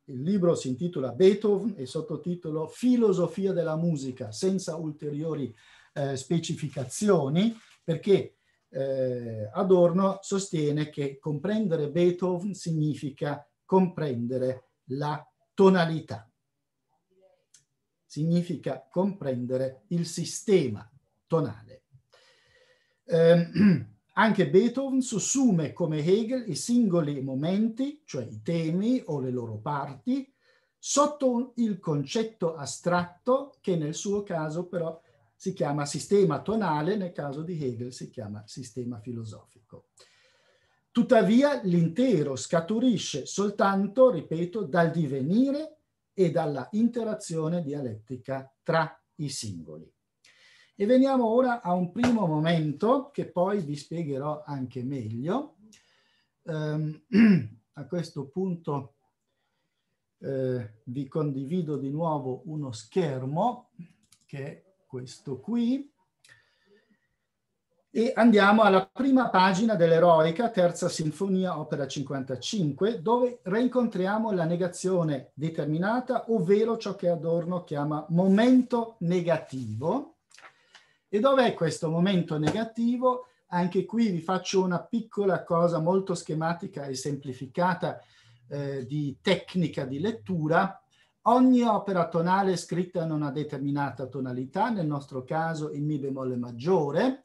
il libro si intitola Beethoven e sottotitolo Filosofia della musica, senza ulteriori eh, specificazioni, perché eh, Adorno sostiene che comprendere Beethoven significa comprendere la tonalità, significa comprendere il sistema tonale. Eh, Anche Beethoven sussume come Hegel i singoli momenti, cioè i temi o le loro parti, sotto il concetto astratto che nel suo caso però si chiama sistema tonale, nel caso di Hegel si chiama sistema filosofico. Tuttavia l'intero scaturisce soltanto, ripeto, dal divenire e dalla interazione dialettica tra i singoli. E veniamo ora a un primo momento che poi vi spiegherò anche meglio. Um, a questo punto eh, vi condivido di nuovo uno schermo che è questo qui e andiamo alla prima pagina dell'Eroica, terza sinfonia, opera 55, dove rincontriamo la negazione determinata, ovvero ciò che Adorno chiama momento negativo, e dov'è questo momento negativo? Anche qui vi faccio una piccola cosa molto schematica e semplificata eh, di tecnica di lettura. Ogni opera tonale è scritta in una determinata tonalità, nel nostro caso in Mi bemolle maggiore,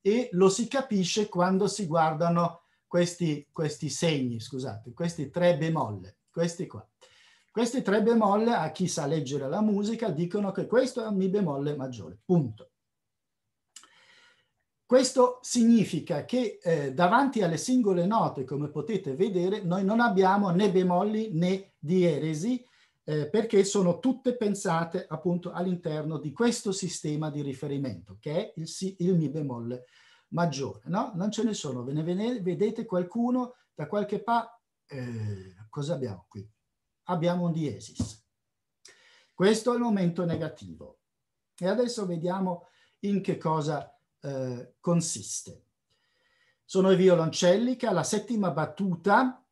e lo si capisce quando si guardano questi, questi segni, scusate, questi tre bemolle, questi qua. Questi tre bemolle, a chi sa leggere la musica, dicono che questo è un Mi bemolle maggiore, punto. Questo significa che eh, davanti alle singole note, come potete vedere, noi non abbiamo né bemolli né dieresi, eh, perché sono tutte pensate appunto all'interno di questo sistema di riferimento, che è il, si, il mi bemolle maggiore. No? Non ce ne sono, ve ne, vedete qualcuno da qualche parte? Eh, cosa abbiamo qui? Abbiamo un diesis. Questo è il momento negativo. E adesso vediamo in che cosa eh, consiste. Sono i violoncelli che alla settima battuta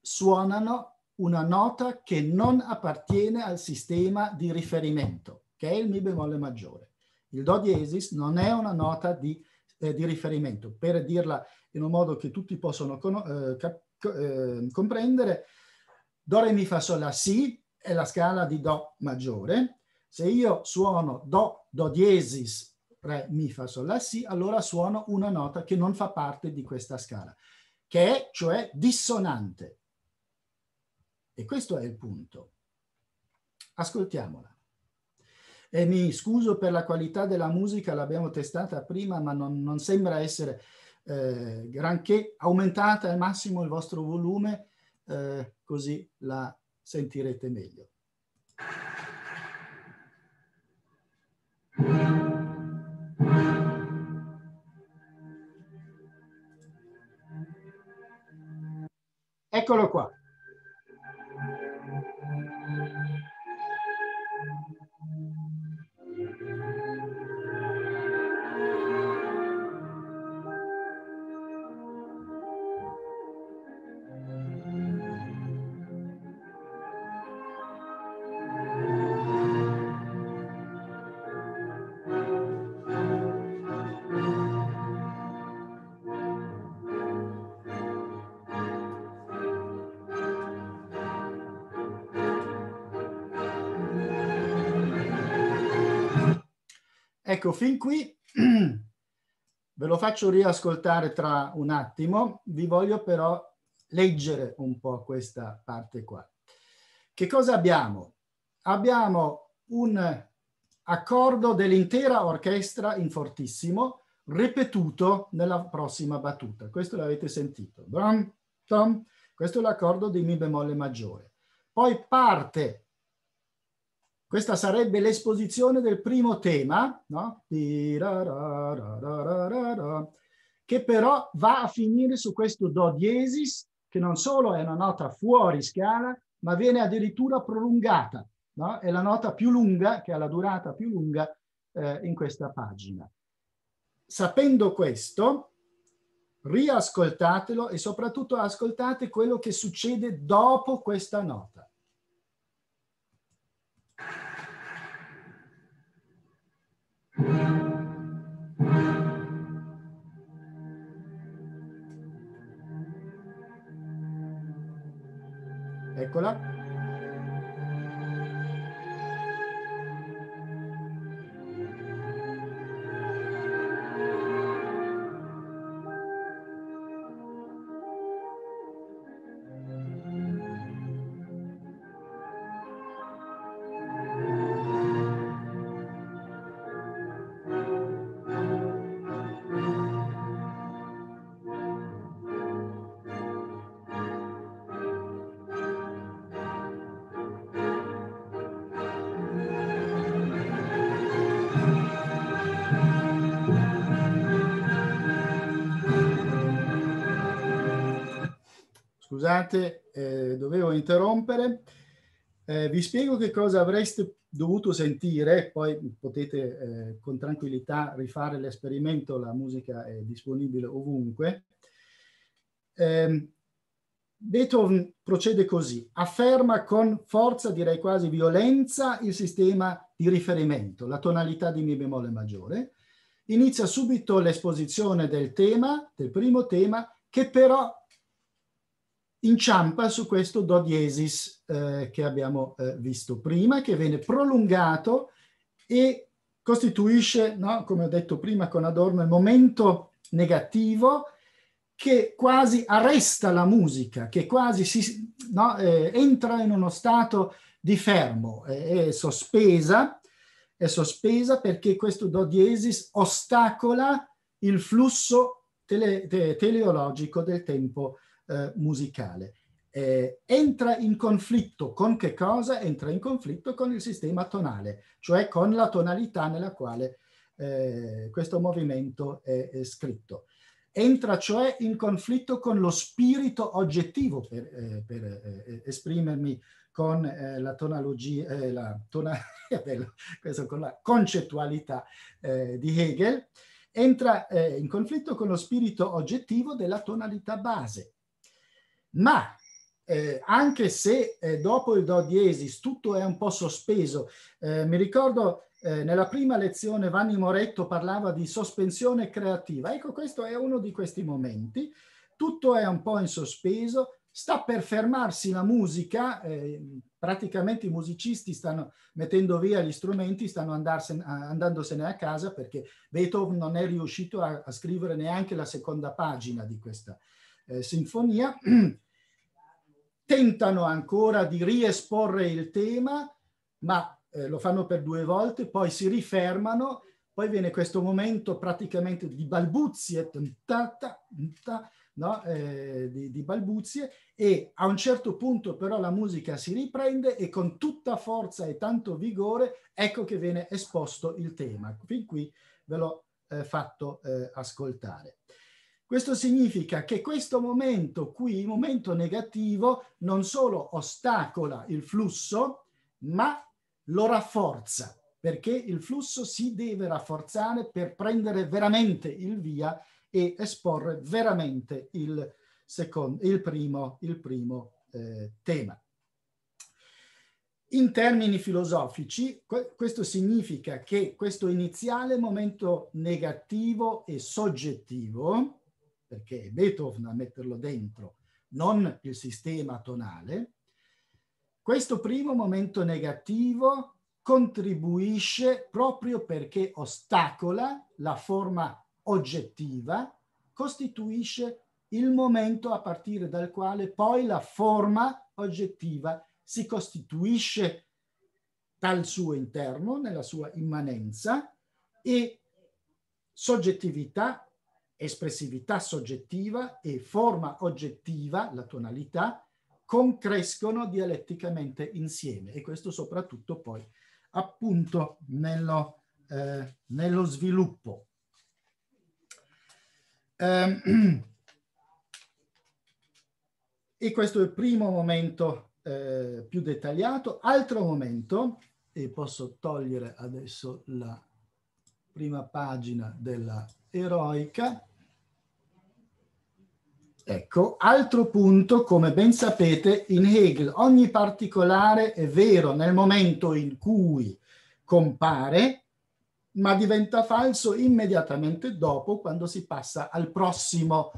suonano una nota che non appartiene al sistema di riferimento, che è il Mi bemolle maggiore. Il Do diesis non è una nota di, eh, di riferimento. Per dirla in un modo che tutti possono eh, eh, comprendere, Do, Re, Mi, Fa, Sol, La, Si è la scala di Do maggiore. Se io suono Do, Do diesis re, mi, fa, sol, la, si, allora suono una nota che non fa parte di questa scala, che è cioè dissonante. E questo è il punto. Ascoltiamola. E mi scuso per la qualità della musica, l'abbiamo testata prima, ma non, non sembra essere eh, granché. Aumentate al massimo il vostro volume, eh, così la sentirete meglio. Eccolo qua. Ecco, fin qui ve lo faccio riascoltare tra un attimo, vi voglio però leggere un po' questa parte qua. Che cosa abbiamo? Abbiamo un accordo dell'intera orchestra in fortissimo ripetuto nella prossima battuta. Questo l'avete sentito. Bram, tom. Questo è l'accordo di Mi bemolle maggiore. Poi parte questa sarebbe l'esposizione del primo tema, no? che però va a finire su questo do diesis, che non solo è una nota fuori scala, ma viene addirittura prolungata. No? È la nota più lunga, che ha la durata più lunga eh, in questa pagina. Sapendo questo, riascoltatelo e soprattutto ascoltate quello che succede dopo questa nota. eccola, scusate, eh, dovevo interrompere. Eh, vi spiego che cosa avreste dovuto sentire, poi potete eh, con tranquillità rifare l'esperimento, la musica è disponibile ovunque. Ehm, Beethoven procede così, afferma con forza, direi quasi violenza, il sistema di riferimento, la tonalità di Mi bemolle maggiore, inizia subito l'esposizione del tema, del primo tema, che però inciampa su questo do diesis eh, che abbiamo eh, visto prima, che viene prolungato e costituisce, no, come ho detto prima con Adorno, il momento negativo che quasi arresta la musica, che quasi si, no, eh, entra in uno stato di fermo, è sospesa, è sospesa perché questo do diesis ostacola il flusso tele, te, teleologico del tempo eh, musicale. Eh, entra in conflitto con che cosa? Entra in conflitto con il sistema tonale, cioè con la tonalità nella quale eh, questo movimento è, è, scritto. Entra cioè in conflitto con lo spirito oggettivo, per, eh, per eh, esprimermi con eh, la tonalogia, eh, la tona, questo, con la concettualità di Hegel, entra in conflitto con lo spirito oggettivo della tonalità base ma eh, anche se eh, dopo il do diesis tutto è un po' sospeso, eh, mi ricordo eh, nella prima lezione Vanni Moretto parlava di sospensione creativa, ecco questo è uno di questi momenti, tutto è un po' in sospeso, sta per fermarsi la musica, eh, praticamente i musicisti stanno mettendo via gli strumenti, stanno andarsene, andandosene a casa perché Beethoven non è riuscito a, a scrivere neanche la seconda pagina di questa, eh, eh, sinfonia, tentano ancora di riesporre il tema, ma eh, lo fanno per due volte, poi si rifermano, poi viene questo momento praticamente di balbuzie, tata, tata, no? eh, di, di balbuzie, e a un certo punto però la musica si riprende e con tutta forza e tanto vigore ecco che viene esposto il tema. Fin qui ve l'ho eh, fatto eh, ascoltare. Questo significa che questo momento qui, momento negativo, non solo ostacola il flusso, ma lo rafforza, perché il flusso si deve rafforzare per prendere veramente il via e esporre veramente il, secondo, il primo, il primo eh, tema. In termini filosofici, questo significa che questo iniziale momento negativo e soggettivo perché è Beethoven a metterlo dentro, non il sistema tonale, questo primo momento negativo contribuisce proprio perché ostacola la forma oggettiva, costituisce il momento a partire dal quale poi la forma oggettiva si costituisce dal suo interno, nella sua immanenza, e soggettività espressività soggettiva e forma oggettiva, la tonalità, concrescono dialetticamente insieme e questo soprattutto poi appunto nello, eh, nello sviluppo. Ehm, e questo è il primo momento eh, più dettagliato. Altro momento, e posso togliere adesso la prima pagina della eroica, Ecco, altro punto, come ben sapete, in Hegel ogni particolare è vero nel momento in cui compare, ma diventa falso immediatamente dopo quando si passa al prossimo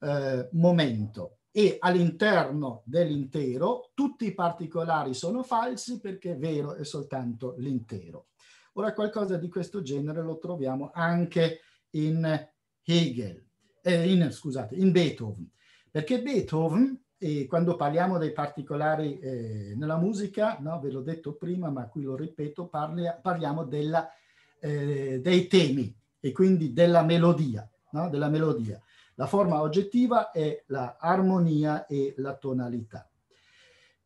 eh, momento. E all'interno dell'intero tutti i particolari sono falsi perché vero è soltanto l'intero. Ora qualcosa di questo genere lo troviamo anche in Hegel eh, in, scusate, in Beethoven, perché Beethoven, e eh, quando parliamo dei particolari eh, nella musica, no, ve l'ho detto prima, ma qui lo ripeto, parli, parliamo della, eh, dei temi e quindi della melodia, no, della melodia. La forma oggettiva è la armonia e la tonalità.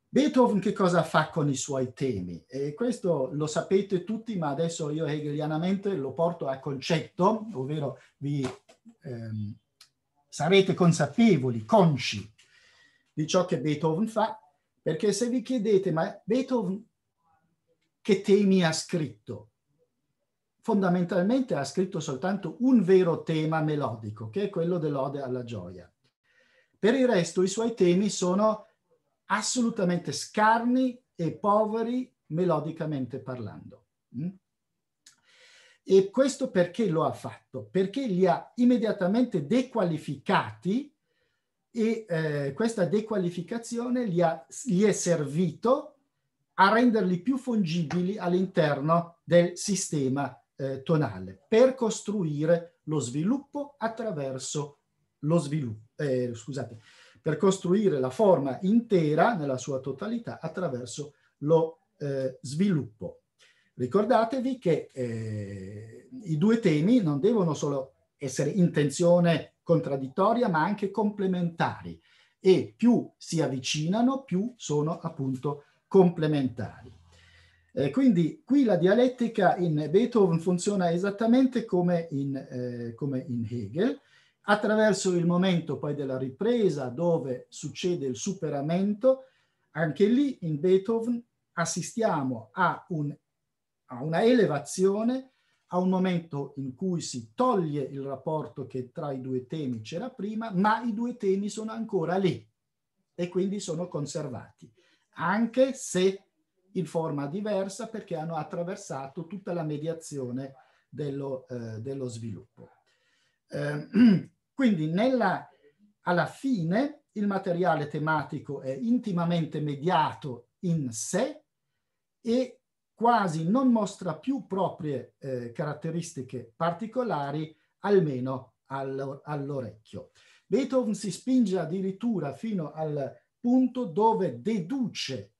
Beethoven che cosa fa con i suoi temi? E eh, questo lo sapete tutti, ma adesso io hegelianamente lo porto a concetto, ovvero vi ehm, sarete consapevoli, consci di ciò che Beethoven fa, perché se vi chiedete, ma Beethoven che temi ha scritto? Fondamentalmente ha scritto soltanto un vero tema melodico, che è quello dell'ode alla gioia. Per il resto i suoi temi sono assolutamente scarni e poveri melodicamente parlando. Mm? E questo perché lo ha fatto? Perché li ha immediatamente dequalificati e eh, questa dequalificazione gli, ha, gli è servito a renderli più fungibili all'interno del sistema eh, tonale per costruire lo sviluppo attraverso lo sviluppo, eh, scusate, per costruire la forma intera nella sua totalità attraverso lo eh, sviluppo. Ricordatevi che eh, i due temi non devono solo essere intenzione contraddittoria, ma anche complementari e più si avvicinano, più sono appunto complementari. Eh, quindi qui la dialettica in Beethoven funziona esattamente come in, eh, come in Hegel, attraverso il momento poi della ripresa dove succede il superamento, anche lì in Beethoven assistiamo a un a una elevazione, a un momento in cui si toglie il rapporto che tra i due temi c'era prima, ma i due temi sono ancora lì e quindi sono conservati, anche se in forma diversa perché hanno attraversato tutta la mediazione dello, eh, dello sviluppo. Eh, quindi nella, alla fine il materiale tematico è intimamente mediato in sé e quasi non mostra più proprie eh, caratteristiche particolari, almeno all'orecchio. Beethoven si spinge addirittura fino al punto dove deduce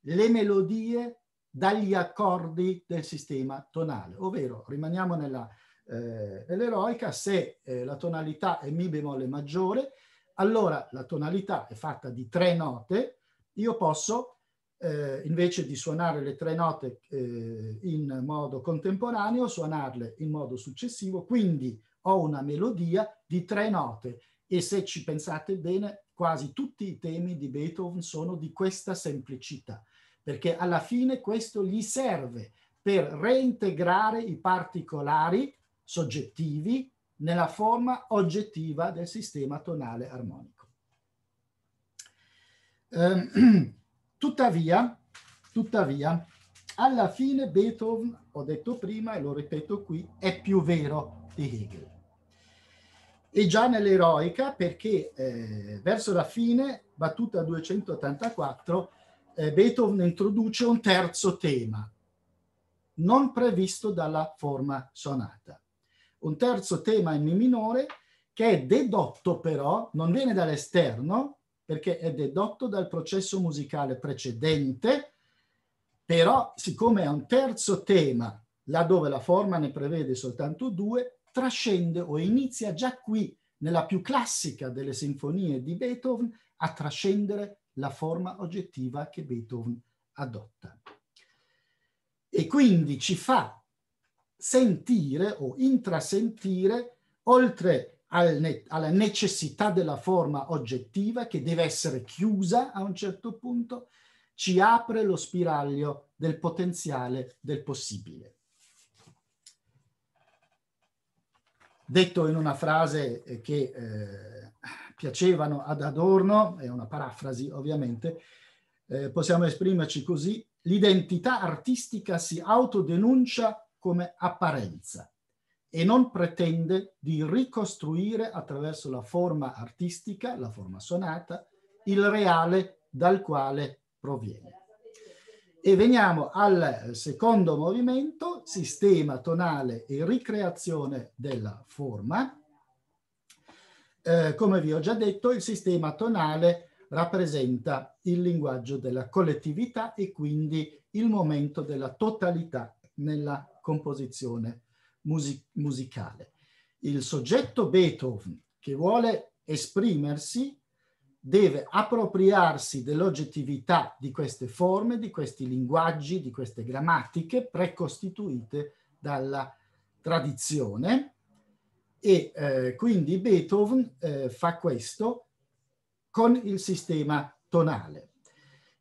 le melodie dagli accordi del sistema tonale, ovvero rimaniamo nella, eh, nell'eroica, se eh, la tonalità è mi bemolle maggiore, allora la tonalità è fatta di tre note, io posso eh, invece di suonare le tre note eh, in modo contemporaneo, suonarle in modo successivo, quindi ho una melodia di tre note e se ci pensate bene quasi tutti i temi di Beethoven sono di questa semplicità, perché alla fine questo gli serve per reintegrare i particolari soggettivi nella forma oggettiva del sistema tonale armonico. Um, Tuttavia, tuttavia, alla fine Beethoven, ho detto prima e lo ripeto qui, è più vero di Hegel. E già nell'eroica perché eh, verso la fine, battuta 284, eh, Beethoven introduce un terzo tema, non previsto dalla forma sonata. Un terzo tema in mi minore che è dedotto però, non viene dall'esterno, perché è dedotto dal processo musicale precedente, però siccome è un terzo tema, laddove la forma ne prevede soltanto due, trascende o inizia già qui, nella più classica delle sinfonie di Beethoven, a trascendere la forma oggettiva che Beethoven adotta. E quindi ci fa sentire o intrasentire, oltre alla necessità della forma oggettiva che deve essere chiusa a un certo punto, ci apre lo spiraglio del potenziale del possibile. Detto in una frase eh, che eh, piacevano ad Adorno, è una parafrasi ovviamente, eh, possiamo esprimerci così, l'identità artistica si autodenuncia come apparenza e non pretende di ricostruire attraverso la forma artistica, la forma sonata, il reale dal quale proviene. E veniamo al secondo movimento, sistema tonale e ricreazione della forma. Eh, come vi ho già detto, il sistema tonale rappresenta il linguaggio della collettività e quindi il momento della totalità nella composizione music musicale. Il soggetto Beethoven che vuole esprimersi deve appropriarsi dell'oggettività di queste forme, di questi linguaggi, di queste grammatiche precostituite dalla tradizione e eh, quindi Beethoven eh, fa questo con il sistema tonale.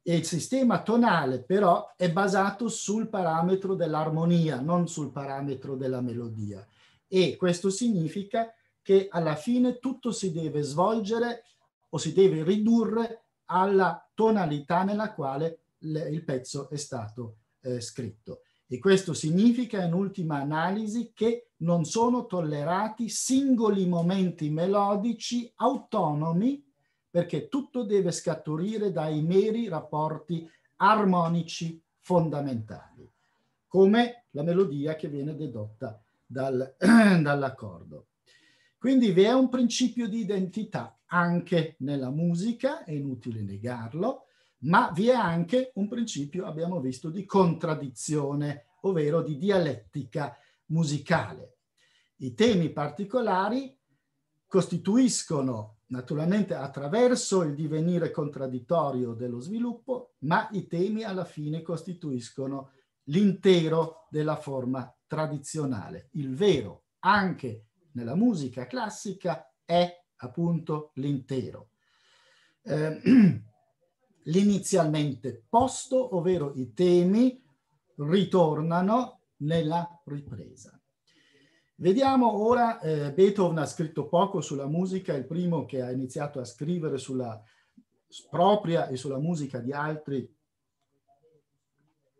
E il sistema tonale però è basato sul parametro dell'armonia, non sul parametro della melodia. E questo significa che alla fine tutto si deve svolgere o si deve ridurre alla tonalità nella quale il pezzo è stato eh, scritto. E questo significa, in ultima analisi, che non sono tollerati singoli momenti melodici autonomi perché tutto deve scaturire dai meri rapporti armonici fondamentali, come la melodia che viene dedotta dal, dall'accordo. Quindi vi è un principio di identità anche nella musica, è inutile negarlo, ma vi è anche un principio, abbiamo visto, di contraddizione, ovvero di dialettica musicale. I temi particolari costituiscono naturalmente attraverso il divenire contraddittorio dello sviluppo, ma i temi alla fine costituiscono l'intero della forma tradizionale. Il vero, anche nella musica classica, è appunto l'intero. Eh, l'inizialmente posto, ovvero i temi, ritornano nella ripresa. Vediamo ora, eh, Beethoven ha scritto poco sulla musica, il primo che ha iniziato a scrivere sulla propria e sulla musica di altri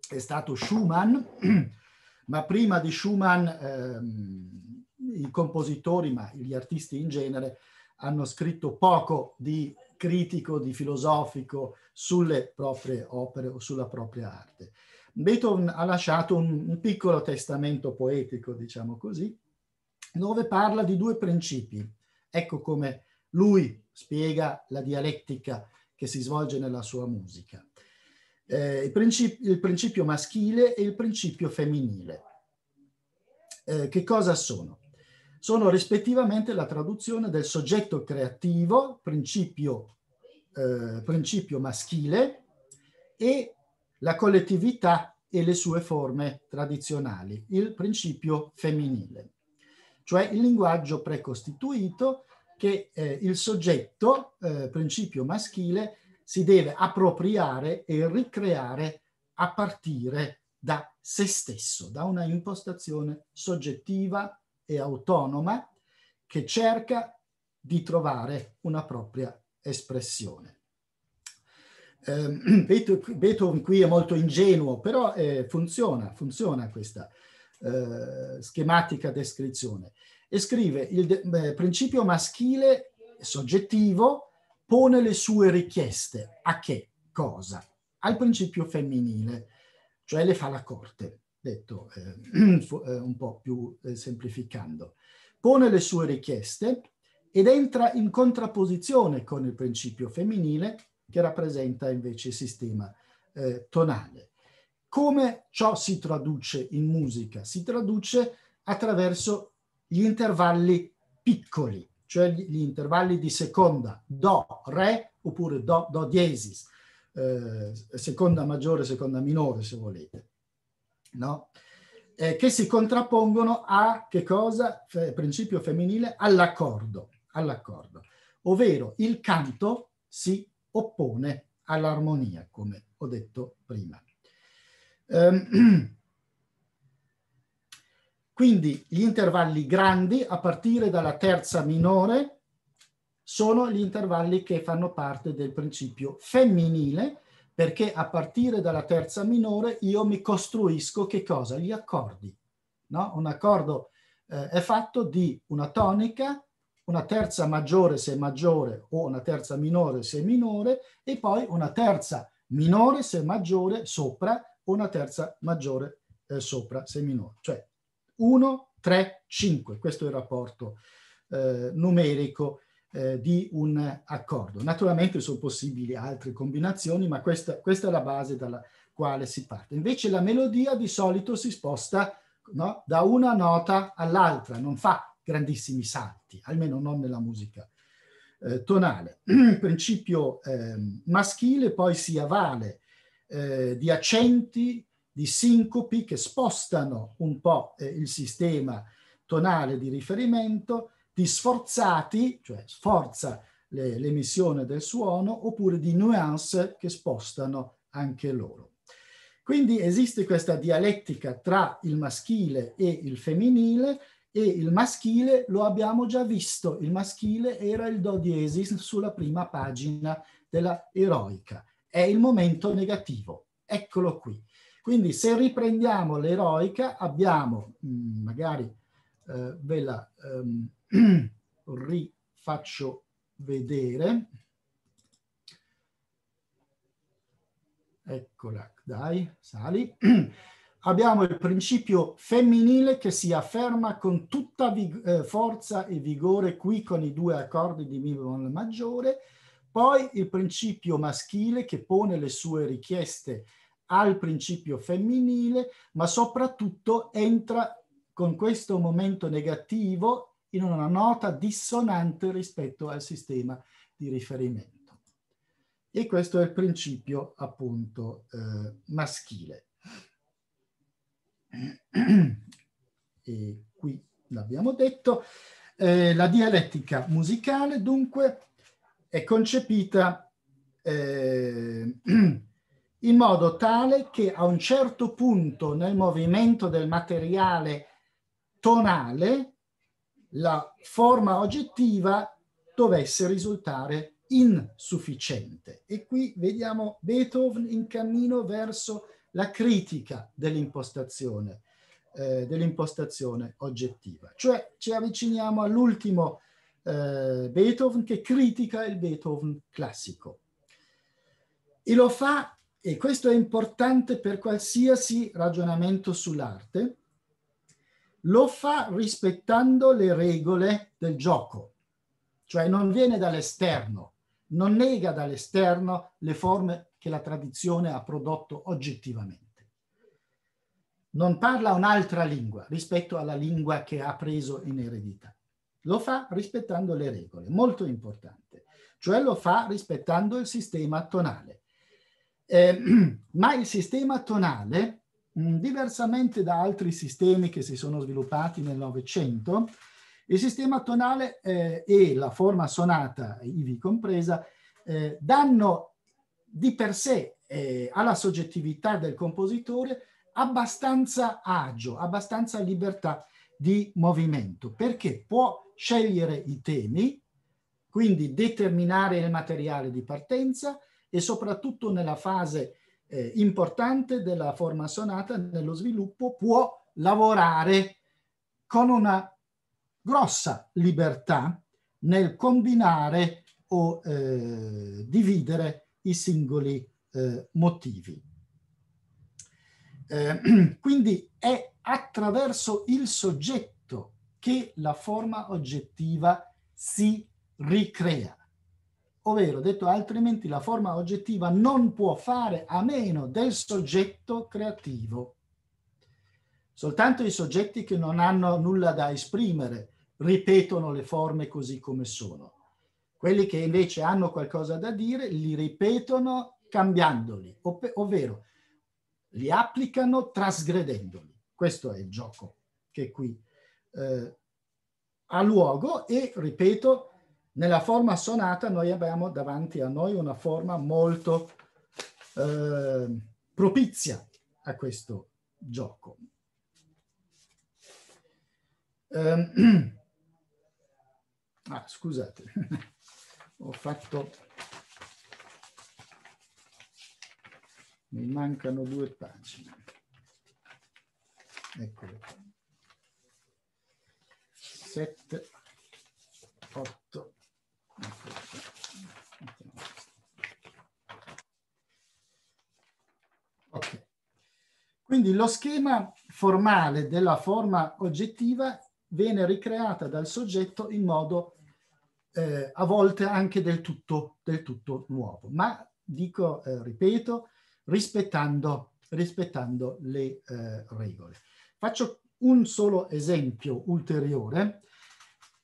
è stato Schumann, ma prima di Schumann ehm, i compositori, ma gli artisti in genere, hanno scritto poco di critico, di filosofico sulle proprie opere o sulla propria arte. Beethoven ha lasciato un, un piccolo testamento poetico, diciamo così, dove parla di due principi. Ecco come lui spiega la dialettica che si svolge nella sua musica. Eh, il, principi il, principio maschile e il principio femminile. Eh, che cosa sono? Sono rispettivamente la traduzione del soggetto creativo, principio, eh, principio maschile, e la collettività e le sue forme tradizionali, il principio femminile cioè il linguaggio precostituito che eh, il soggetto, eh, principio maschile, si deve appropriare e ricreare a partire da se stesso, da una impostazione soggettiva e autonoma che cerca di trovare una propria espressione. Eh, Beethoven qui è molto ingenuo, però eh, funziona, funziona questa, eh, schematica descrizione. E scrive il de- principio maschile soggettivo pone le sue richieste a che cosa? Al principio femminile, cioè le fa la corte, detto eh, eh un po' più eh, semplificando. Pone le sue richieste ed entra in contrapposizione con il principio femminile che rappresenta invece il sistema tonale. Come ciò si traduce in musica? Si traduce attraverso gli intervalli piccoli, cioè gli intervalli di seconda, do, re oppure do, do diesis, eh, seconda maggiore, seconda minore se volete, no? eh, che si contrappongono a che cosa? Fe, principio femminile all'accordo, all'accordo, ovvero il canto si oppone all'armonia, come ho detto prima. Ehm, quindi gli intervalli grandi a partire dalla terza minore sono gli intervalli che fanno parte del principio femminile perché a partire dalla terza minore io mi costruisco che cosa? Gli accordi. No? Un accordo eh, è fatto di una tonica, una terza maggiore se maggiore o una terza minore se minore e poi una terza minore se maggiore sopra una terza maggiore eh, sopra 6 minore. Cioè 1, 3, 5. Questo è il rapporto eh, numerico eh, di un accordo. Naturalmente sono possibili altre combinazioni, ma questa, questa, è la base dalla quale si parte. Invece la melodia di solito si sposta no, da una nota all'altra, non fa grandissimi salti, almeno non nella musica eh, tonale. Il principio eh, maschile poi si avvale eh, di accenti, di sincopi che spostano un po' eh, il sistema tonale di riferimento, di sforzati, cioè sforza le, l'emissione del suono, oppure di nuance che spostano anche loro. Quindi esiste questa dialettica tra il maschile e il femminile e il maschile lo abbiamo già visto, il maschile era il do diesis sulla prima pagina della eroica è il momento negativo. Eccolo qui. Quindi se riprendiamo l'eroica abbiamo, mm, magari eh, ve la ehm, rifaccio vedere. Eccola, dai, sali. abbiamo il principio femminile che si afferma con tutta eh, forza e vigore qui con i due accordi di Mi maggiore poi il principio maschile che pone le sue richieste al principio femminile, ma soprattutto entra con questo momento negativo in una nota dissonante rispetto al sistema di riferimento. E questo è il principio appunto eh, maschile. E qui l'abbiamo detto. Eh, la dialettica musicale dunque è concepita eh, in modo tale che a un certo punto nel movimento del materiale tonale la forma oggettiva dovesse risultare insufficiente. E qui vediamo Beethoven in cammino verso la critica dell'impostazione eh, dell oggettiva. Cioè ci avviciniamo all'ultimo eh, Beethoven che critica il Beethoven classico. E lo fa, e questo è importante per qualsiasi ragionamento sull'arte, lo fa rispettando le regole del gioco, cioè non viene dall'esterno, non nega dall'esterno le forme che la tradizione ha prodotto oggettivamente. Non parla un'altra lingua rispetto alla lingua che ha preso in eredità. Lo fa rispettando le regole, molto importante, cioè lo fa rispettando il sistema tonale. Eh, ma il sistema tonale, diversamente da altri sistemi che si sono sviluppati nel Novecento, il sistema tonale eh, e la forma sonata, IV compresa, eh, danno di per sé eh, alla soggettività del compositore abbastanza agio, abbastanza libertà di movimento, perché può scegliere i temi, quindi determinare il materiale di partenza e soprattutto nella fase eh, importante della forma sonata nello sviluppo può lavorare con una grossa libertà nel combinare o eh, dividere i singoli eh, motivi. Eh, quindi è attraverso il soggetto che la forma oggettiva si ricrea. Ovvero, detto altrimenti, la forma oggettiva non può fare a meno del soggetto creativo. Soltanto i soggetti che non hanno nulla da esprimere ripetono le forme così come sono. Quelli che invece hanno qualcosa da dire li ripetono cambiandoli, ov ovvero li applicano trasgredendoli. Questo è il gioco che qui eh, ha luogo e, ripeto, nella forma sonata noi abbiamo davanti a noi una forma molto eh, propizia a questo gioco. Um, ah, scusate, ho fatto... Mi mancano due pagine. Eccole qua. 7, 8, ok. Quindi lo schema formale della forma oggettiva viene ricreata dal soggetto in modo eh, a volte anche del tutto, del tutto nuovo, ma dico, eh, ripeto, rispettando, rispettando le eh, regole. Faccio un solo esempio ulteriore,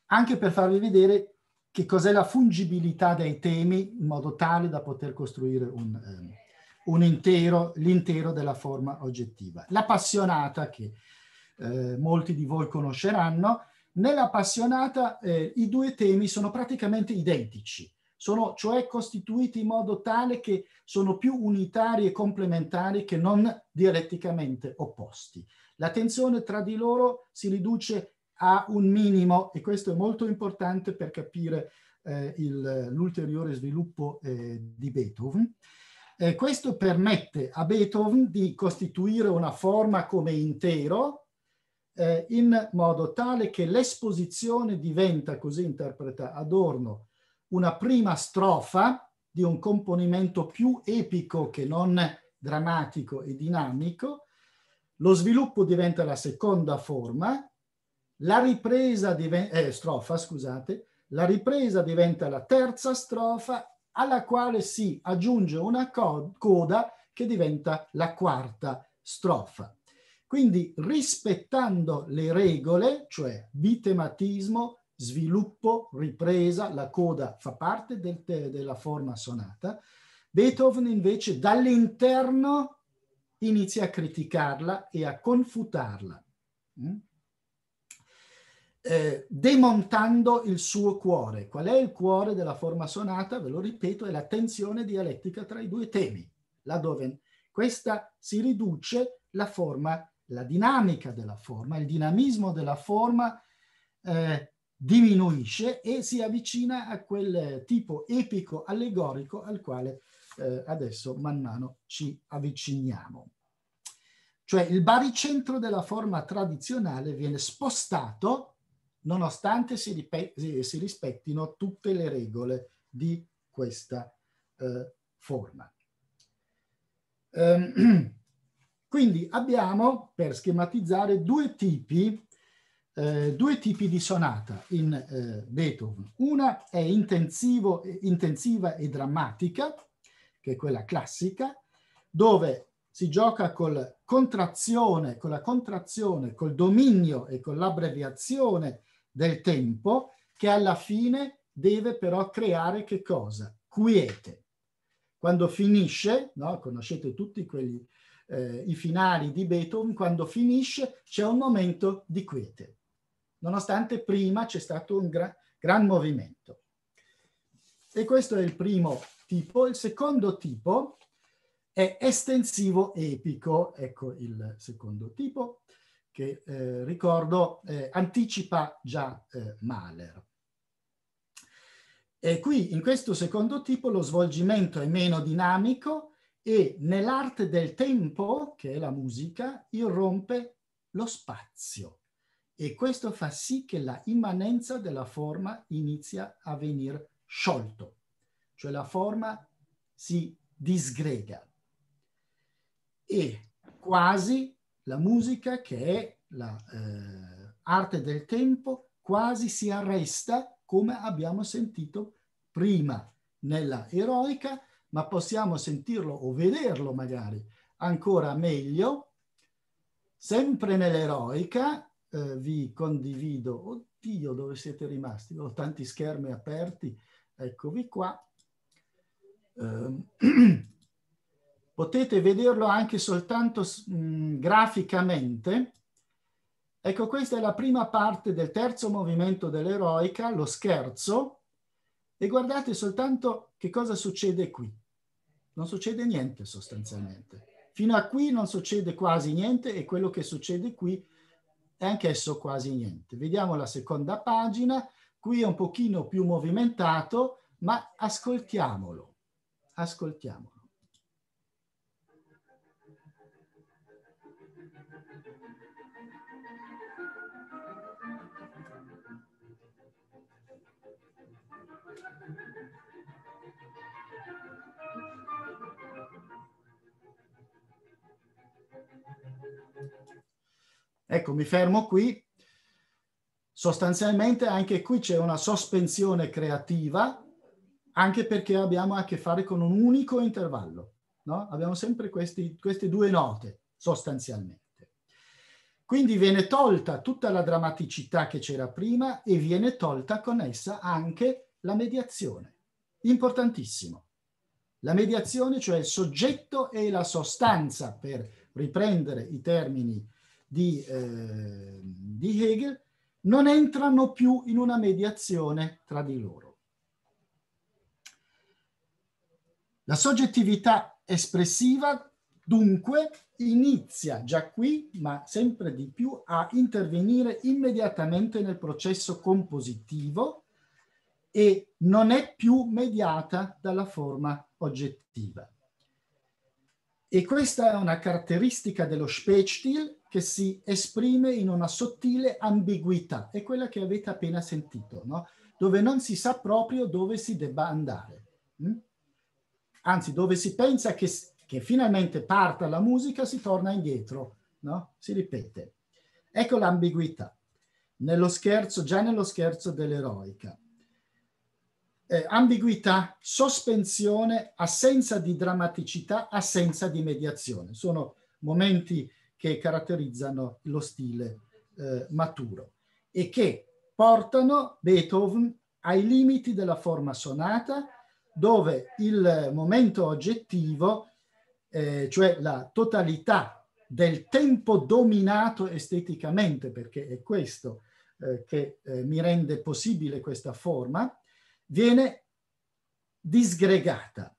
anche per farvi vedere che cos'è la fungibilità dei temi in modo tale da poter costruire un, eh, un intero, l'intero della forma oggettiva. La passionata che eh, molti di voi conosceranno, nella passionata eh, i due temi sono praticamente identici, sono cioè costituiti in modo tale che sono più unitari e complementari che non dialetticamente opposti. La tensione tra di loro si riduce a un minimo e questo è molto importante per capire eh, l'ulteriore sviluppo eh, di Beethoven. Eh, questo permette a Beethoven di costituire una forma come intero eh, in modo tale che l'esposizione diventa, così interpreta Adorno, una prima strofa di un componimento più epico che non drammatico e dinamico, lo sviluppo diventa la seconda forma, la ripresa diventa, eh, strofa, scusate, la ripresa diventa la terza strofa alla quale si aggiunge una coda che diventa la quarta strofa. Quindi rispettando le regole, cioè bitematismo, sviluppo, ripresa, la coda fa parte del della forma sonata, Beethoven invece dall'interno inizia a criticarla e a confutarla, mm? eh, demontando il suo cuore. Qual è il cuore della forma sonata? Ve lo ripeto, è la tensione dialettica tra i due temi, laddove questa si riduce la forma, la dinamica della forma, il dinamismo della forma eh, diminuisce e si avvicina a quel tipo epico allegorico al quale eh, adesso man mano ci avviciniamo. Cioè il baricentro della forma tradizionale viene spostato nonostante si, ripet- si rispettino tutte le regole di questa eh, forma. Um, quindi abbiamo, per schematizzare, due tipi, eh, due tipi di sonata in eh, Beethoven. Una è intensiva e drammatica, che è quella classica, dove si gioca col contrazione, con la contrazione, col dominio e con l'abbreviazione del tempo che alla fine deve però creare che cosa? Quiete. Quando finisce, no? conoscete tutti quelli, eh, i finali di Beethoven, quando finisce c'è un momento di quiete, nonostante prima c'è stato un gra gran movimento. E questo è il primo tipo. Il secondo tipo è estensivo epico, ecco il secondo tipo che eh, ricordo eh, anticipa già eh, Mahler. E qui in questo secondo tipo lo svolgimento è meno dinamico e nell'arte del tempo, che è la musica, irrompe lo spazio e questo fa sì che la immanenza della forma inizia a venir sciolto cioè la forma si disgrega. E quasi la musica, che è l'arte eh, del tempo, quasi si arresta, come abbiamo sentito prima nella eroica, ma possiamo sentirlo o vederlo magari ancora meglio. Sempre nell'eroica eh, vi condivido, oddio dove siete rimasti, ho tanti schermi aperti, eccovi qua, Ehm, potete vederlo anche soltanto graficamente. Ecco, questa è la prima parte del terzo movimento dell'eroica, lo scherzo, e guardate soltanto che cosa succede qui. Non succede niente sostanzialmente. Fino a qui non succede quasi niente e quello che succede qui è anch'esso quasi niente. Vediamo la seconda pagina, qui è un pochino più movimentato, ma ascoltiamolo. Ascoltiamolo. Ecco, mi fermo qui. Sostanzialmente anche qui c'è una sospensione creativa anche perché abbiamo a che fare con un unico intervallo. No? Abbiamo sempre questi, queste due note, sostanzialmente. Quindi viene tolta tutta la drammaticità che c'era prima e viene tolta con essa anche la mediazione. Importantissimo. La mediazione, cioè il soggetto e la sostanza, per riprendere i termini di, eh, di Hegel, non entrano più in una mediazione tra di loro. La soggettività espressiva dunque inizia già qui, ma sempre di più, a intervenire immediatamente nel processo compositivo e non è più mediata dalla forma oggettiva. E questa è una caratteristica dello Spätstil che si esprime in una sottile ambiguità, è quella che avete appena sentito, no? dove non si sa proprio dove si debba andare. Mm? anzi dove si pensa che, che finalmente parta la musica si torna indietro, no? si ripete. Ecco l'ambiguità, nello scherzo, già nello scherzo dell'eroica. Eh, ambiguità, sospensione, assenza di drammaticità, assenza di mediazione. Sono momenti che caratterizzano lo stile eh, maturo e che portano Beethoven ai limiti della forma sonata dove il momento oggettivo, eh, cioè la totalità del tempo dominato esteticamente, perché è questo eh, che eh, mi rende possibile questa forma, viene disgregata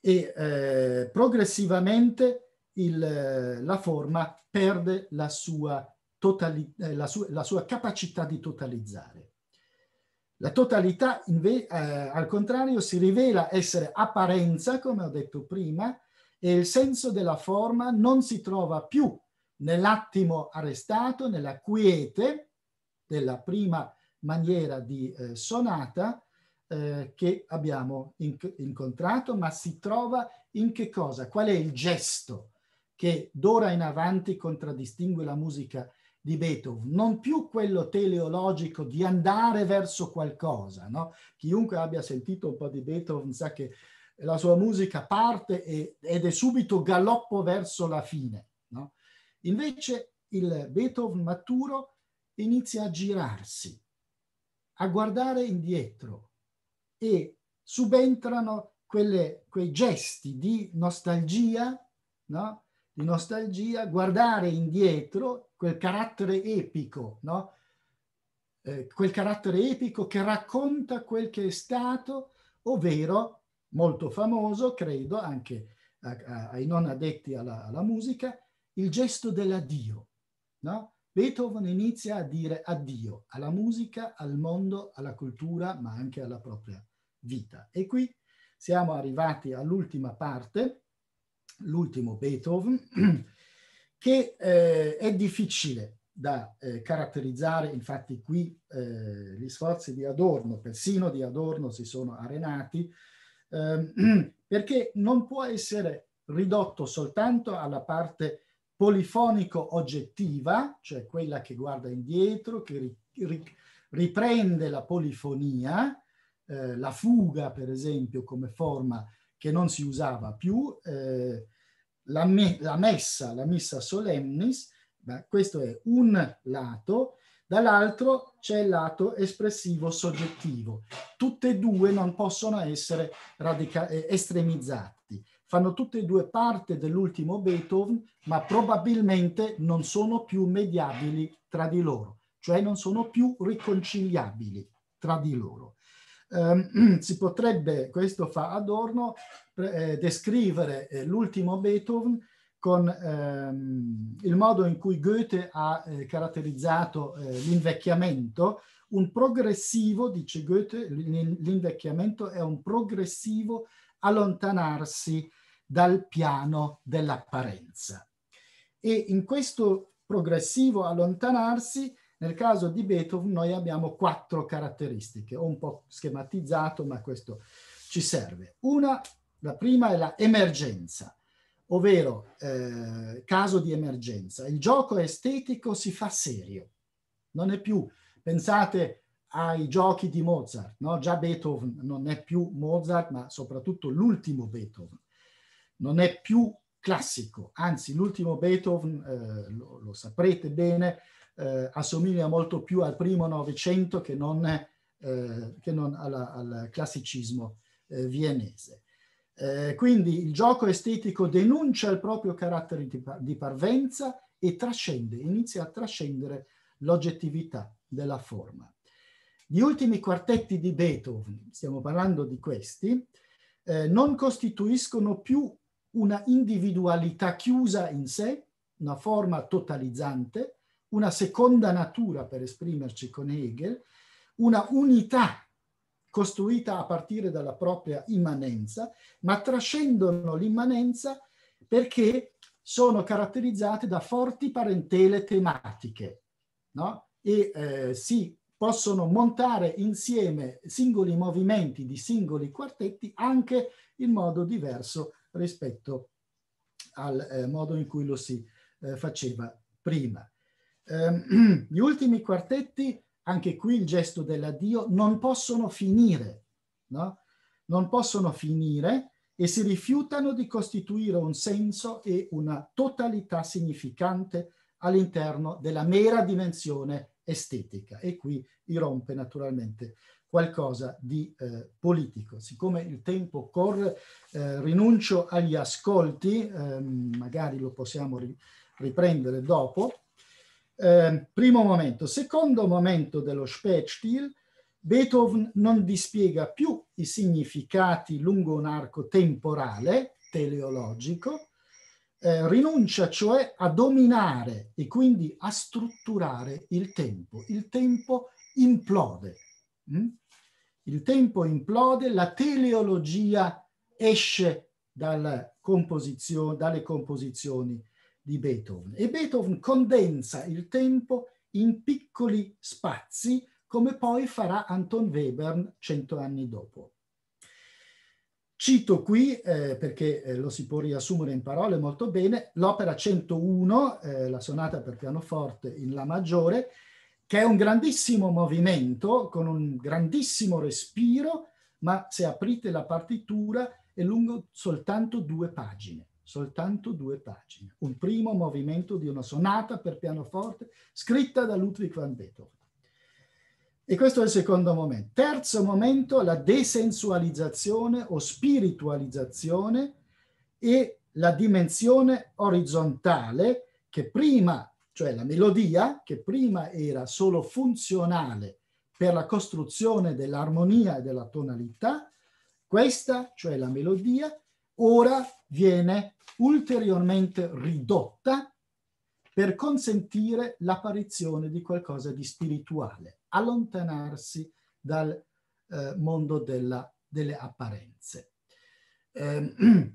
e eh, progressivamente il, eh, la forma perde la sua, totali- eh, la, su- la sua capacità di totalizzare. La totalità, eh, al contrario, si rivela essere apparenza, come ho detto prima, e il senso della forma non si trova più nell'attimo arrestato, nella quiete della prima maniera di eh, sonata eh, che abbiamo inc incontrato, ma si trova in che cosa? Qual è il gesto che d'ora in avanti contraddistingue la musica di Beethoven, non più quello teleologico di andare verso qualcosa. No? Chiunque abbia sentito un po' di Beethoven sa che la sua musica parte e, ed è subito galoppo verso la fine. No? Invece il Beethoven maturo inizia a girarsi, a guardare indietro e subentrano quelle, quei gesti di nostalgia, no? di nostalgia, guardare indietro quel carattere epico, no? eh, quel carattere epico che racconta quel che è stato, ovvero molto famoso, credo, anche a, a, ai non addetti alla, alla, musica, il gesto dell'addio. No? Beethoven inizia a dire addio alla musica, al mondo, alla cultura, ma anche alla propria vita. E qui siamo arrivati all'ultima parte, l'ultimo Beethoven. che eh, è difficile da eh, caratterizzare, infatti qui eh, gli sforzi di Adorno, persino di Adorno si sono arenati, ehm, perché non può essere ridotto soltanto alla parte polifonico oggettiva, cioè quella che guarda indietro, che ri, ri, riprende la polifonia, eh, la fuga per esempio come forma che non si usava più, eh, la, me, la messa, la missa solemnis, beh, questo è un lato, dall'altro c'è il lato espressivo soggettivo. Tutte e due non possono essere eh, estremizzati. Fanno tutte e due parte dell'ultimo Beethoven, ma probabilmente non sono più mediabili tra di loro, cioè non sono più riconciliabili tra di loro eh, si potrebbe, questo fa Adorno, eh, descrivere eh, l'ultimo Beethoven con ehm, il modo in cui Goethe ha eh, caratterizzato eh, l'invecchiamento, un progressivo, dice Goethe, l'invecchiamento è un progressivo allontanarsi dal piano dell'apparenza. E in questo progressivo allontanarsi nel caso di Beethoven noi abbiamo quattro caratteristiche, ho un po' schematizzato ma questo ci serve. Una, la prima è la emergenza, ovvero eh, caso di emergenza. Il gioco estetico si fa serio, non è più, pensate ai giochi di Mozart, no? già Beethoven non è più Mozart ma soprattutto l'ultimo Beethoven, non è più classico, anzi l'ultimo Beethoven, eh, lo, lo saprete bene, eh, assomiglia molto più al primo Novecento che non, eh, che non alla, al classicismo eh, viennese. Eh, quindi il gioco estetico denuncia il proprio carattere di, di parvenza e trascende, inizia a trascendere l'oggettività della forma. Gli ultimi quartetti di Beethoven, stiamo parlando di questi, eh, non costituiscono più una individualità chiusa in sé, una forma totalizzante, una seconda natura, per esprimerci con Hegel, una unità costruita a partire dalla propria immanenza, ma trascendono l'immanenza perché sono caratterizzate da forti parentele tematiche no? e eh, si possono montare insieme singoli movimenti di singoli quartetti anche in modo diverso rispetto al eh, modo in cui lo si eh, faceva prima. Eh, gli ultimi quartetti, anche qui il gesto dell'addio, non possono finire, no? non possono finire e si rifiutano di costituire un senso e una totalità significante all'interno della mera dimensione estetica. E qui irrompe naturalmente qualcosa di eh, politico. Siccome il tempo corre, eh, rinuncio agli ascolti, eh, magari lo possiamo ri riprendere dopo, Ehm, primo momento. Secondo momento dello Spätstil, Beethoven non dispiega più i significati lungo un arco temporale, teleologico, eh, rinuncia cioè a dominare e quindi a strutturare il tempo. Il tempo implode. Mm? Il tempo implode, la teleologia esce dal composizio, dalle composizioni di Beethoven. E Beethoven condensa il tempo in piccoli spazi, come poi farà Anton Webern cento anni dopo. Cito qui, eh, perché eh, lo si può riassumere in parole molto bene, l'opera 101, eh, la sonata per pianoforte in La maggiore, che è un grandissimo movimento con un grandissimo respiro, ma se aprite la partitura è lungo soltanto due pagine soltanto due pagine, un primo movimento di una sonata per pianoforte scritta da Ludwig van Beethoven. E questo è il secondo momento. Terzo momento, la desensualizzazione o spiritualizzazione e la dimensione orizzontale che prima, cioè la melodia, che prima era solo funzionale per la costruzione dell'armonia e della tonalità, questa, cioè la melodia, ora viene ulteriormente ridotta per consentire l'apparizione di qualcosa di spirituale, allontanarsi dal eh, mondo della, delle apparenze. Eh,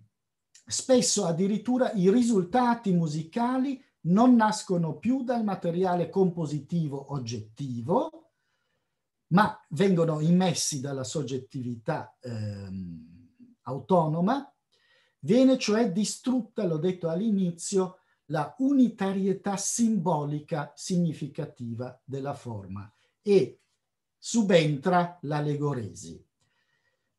spesso addirittura i risultati musicali non nascono più dal materiale compositivo oggettivo, ma vengono immessi dalla soggettività eh, autonoma Viene cioè distrutta, l'ho detto all'inizio, la unitarietà simbolica significativa della forma e subentra l'allegoresi.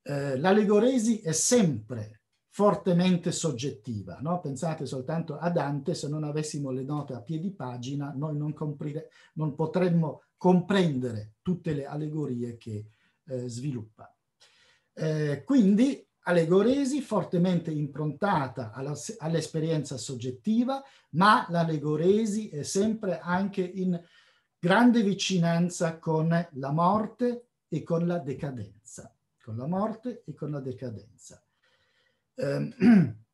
Eh, l'allegoresi è sempre fortemente soggettiva. No? Pensate soltanto a Dante, se non avessimo le note a piedi pagina, noi non, comprire, non potremmo comprendere tutte le allegorie che eh, sviluppa. Eh, quindi Allegoresi fortemente improntata all'esperienza soggettiva, ma l'allegoresi è sempre anche in grande vicinanza con la morte e con la decadenza. Con la morte e con la decadenza. Ehm,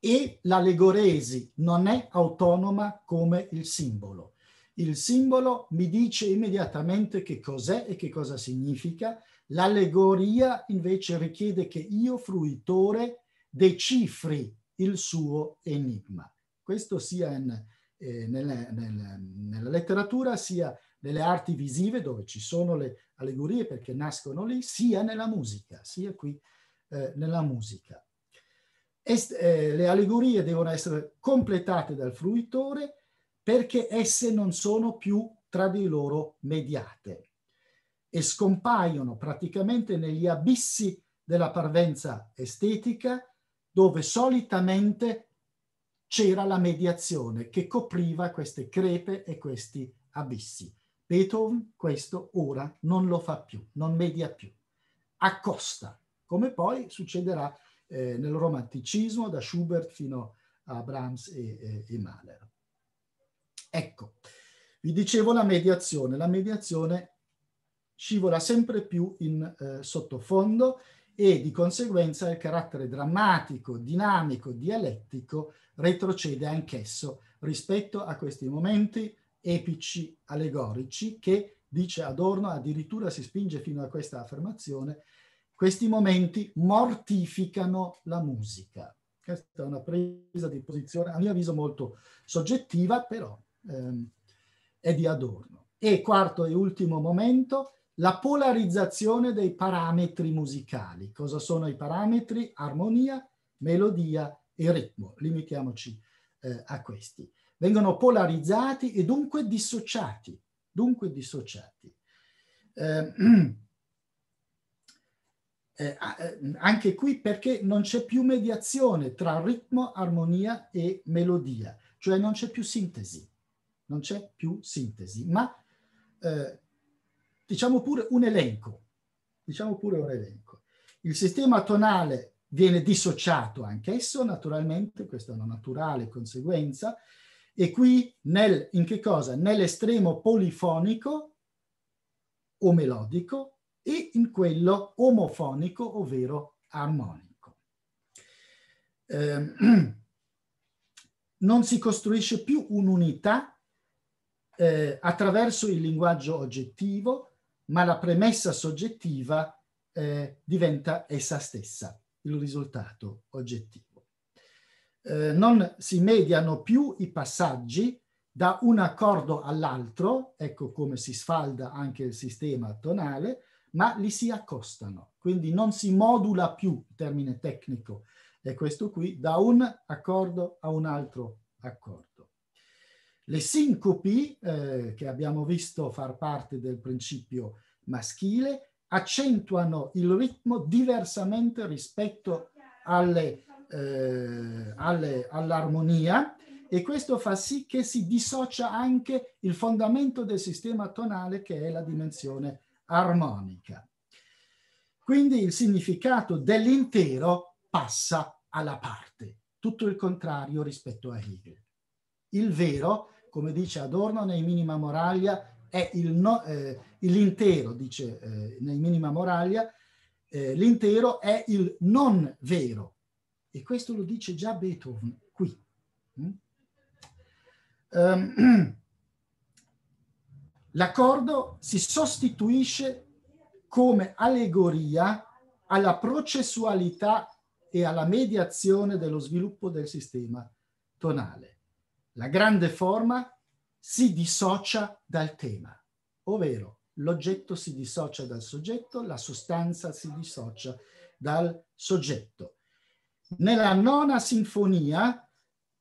e l'allegoresi non è autonoma come il simbolo. Il simbolo mi dice immediatamente che cos'è e che cosa significa, L'allegoria invece richiede che io, fruitore, decifri il suo enigma. Questo sia in, eh, nella, nella, nella letteratura, sia nelle arti visive, dove ci sono le allegorie perché nascono lì, sia nella musica, sia qui eh, nella musica. Est, eh, le allegorie devono essere completate dal fruitore perché esse non sono più tra di loro mediate e scompaiono praticamente negli abissi della parvenza estetica dove solitamente c'era la mediazione che copriva queste crepe e questi abissi. Beethoven questo ora non lo fa più, non media più, accosta, come poi succederà eh, nel romanticismo da Schubert fino a Brahms e, e, e Mahler. Ecco, vi dicevo la mediazione. La mediazione scivola sempre più in eh, sottofondo e di conseguenza il carattere drammatico, dinamico, dialettico retrocede anch'esso rispetto a questi momenti epici, allegorici, che, dice Adorno, addirittura si spinge fino a questa affermazione, questi momenti mortificano la musica. Questa è una presa di posizione, a mio avviso, molto soggettiva, però ehm, è di Adorno. E quarto e ultimo momento, la polarizzazione dei parametri musicali. Cosa sono i parametri? Armonia, melodia e ritmo. Limitiamoci eh, a questi. Vengono polarizzati e dunque dissociati. Dunque dissociati. Eh, eh, eh, anche qui perché non c'è più mediazione tra ritmo, armonia e melodia, cioè non c'è più sintesi, non c'è più sintesi, ma eh, diciamo pure un elenco, diciamo pure un elenco. Il sistema tonale viene dissociato anch'esso, naturalmente, questa è una naturale conseguenza, e qui nel, in che cosa? Nell'estremo polifonico o melodico e in quello omofonico, ovvero armonico. Eh, non si costruisce più un'unità eh, attraverso il linguaggio oggettivo, ma la premessa soggettiva eh, diventa essa stessa, il risultato oggettivo. Eh, non si mediano più i passaggi da un accordo all'altro, ecco come si sfalda anche il sistema tonale, ma li si accostano, quindi non si modula più, termine tecnico è questo qui, da un accordo a un altro accordo. Le sincopi, eh, che abbiamo visto far parte del principio maschile, accentuano il ritmo diversamente rispetto alle, eh, all'armonia e questo fa sì che si dissocia anche il fondamento del sistema tonale che è la dimensione armonica. Quindi il significato dell'intero passa alla parte, tutto il contrario rispetto a Hegel. Il vero come dice Adorno nei Minima Moralia, è il no, eh, l'intero, dice eh, nei Minima Moralia, eh, l'intero è il non vero. E questo lo dice già Beethoven qui. Mm? Um, L'accordo si sostituisce come allegoria alla processualità e alla mediazione dello sviluppo del sistema tonale. La grande forma si dissocia dal tema, ovvero l'oggetto si dissocia dal soggetto, la sostanza si dissocia dal soggetto. Nella nona sinfonia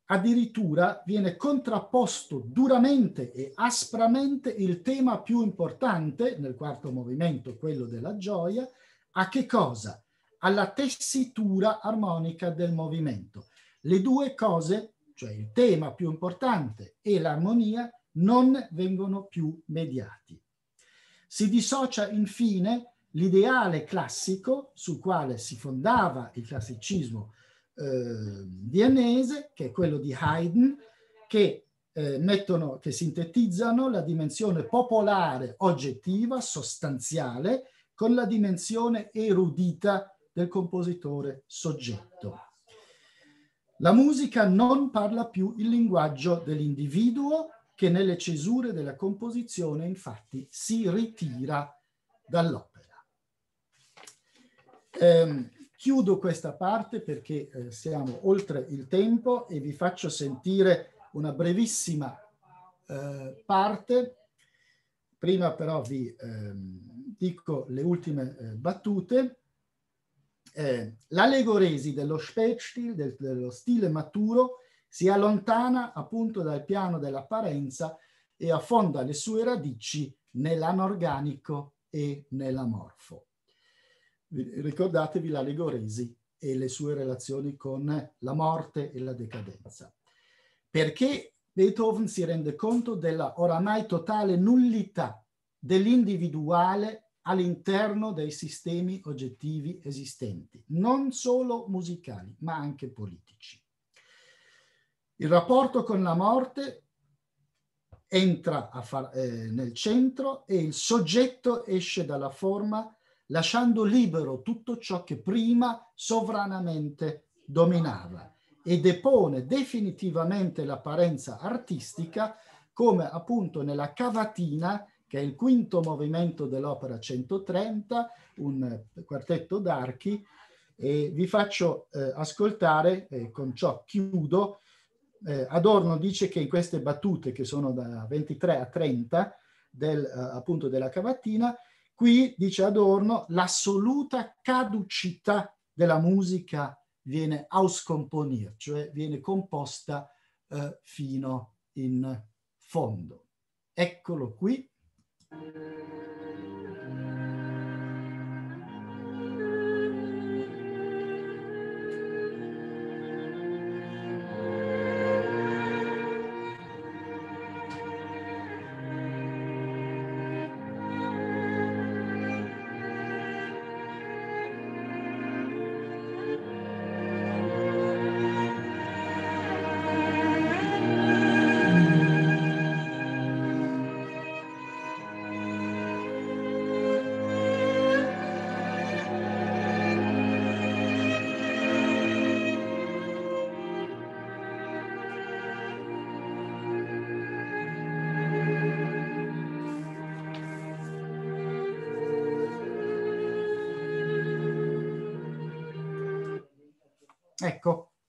addirittura viene contrapposto duramente e aspramente il tema più importante, nel quarto movimento, quello della gioia, a che cosa? Alla tessitura armonica del movimento. Le due cose cioè il tema più importante e l'armonia, non vengono più mediati. Si dissocia infine l'ideale classico sul quale si fondava il classicismo eh, viennese, che è quello di Haydn, che, eh, mettono, che sintetizzano la dimensione popolare oggettiva, sostanziale, con la dimensione erudita del compositore soggetto. La musica non parla più il linguaggio dell'individuo che nelle cesure della composizione infatti si ritira dall'opera. Ehm, chiudo questa parte perché eh, siamo oltre il tempo e vi faccio sentire una brevissima eh, parte. Prima però vi ehm, dico le ultime eh, battute eh, l'allegoresi dello Speckstil, del, dello stile maturo, si allontana appunto dal piano dell'apparenza e affonda le sue radici nell'anorganico e nell'amorfo. Ricordatevi l'allegoresi e le sue relazioni con la morte e la decadenza. Perché Beethoven si rende conto della oramai totale nullità dell'individuale all'interno dei sistemi oggettivi esistenti, non solo musicali, ma anche politici. Il rapporto con la morte entra far, eh, nel centro e il soggetto esce dalla forma lasciando libero tutto ciò che prima sovranamente dominava e depone definitivamente l'apparenza artistica come appunto nella cavatina che è il quinto movimento dell'opera 130, un quartetto d'archi, e vi faccio eh, ascoltare, e eh, con ciò chiudo, eh, Adorno dice che in queste battute, che sono da 23 a 30, del, eh, appunto della cavattina, qui dice Adorno l'assoluta caducità della musica viene auscomponir, cioè viene composta eh, fino in fondo. Eccolo qui, Thank you.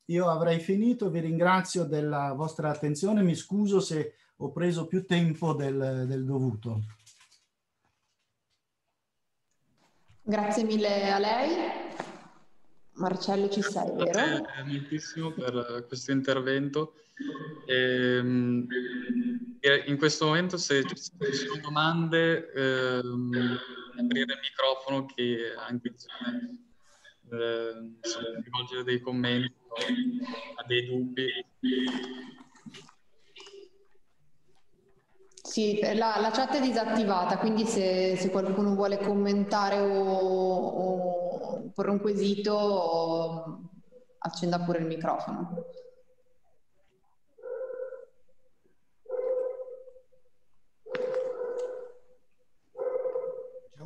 io avrei finito, vi ringrazio della vostra attenzione, mi scuso se ho preso più tempo del, del dovuto. Grazie mille a lei. Marcello ci sei, vero? Grazie moltissimo per eh, questo intervento. Ehm, eh, in questo momento se ci sono domande ehm, aprire il microfono che anche eh, rivolgere dei commenti a dei dubbi. Sì, eh, la, la, chat è disattivata, quindi se, se qualcuno vuole commentare o, o porre un quesito, accenda pure il microfono.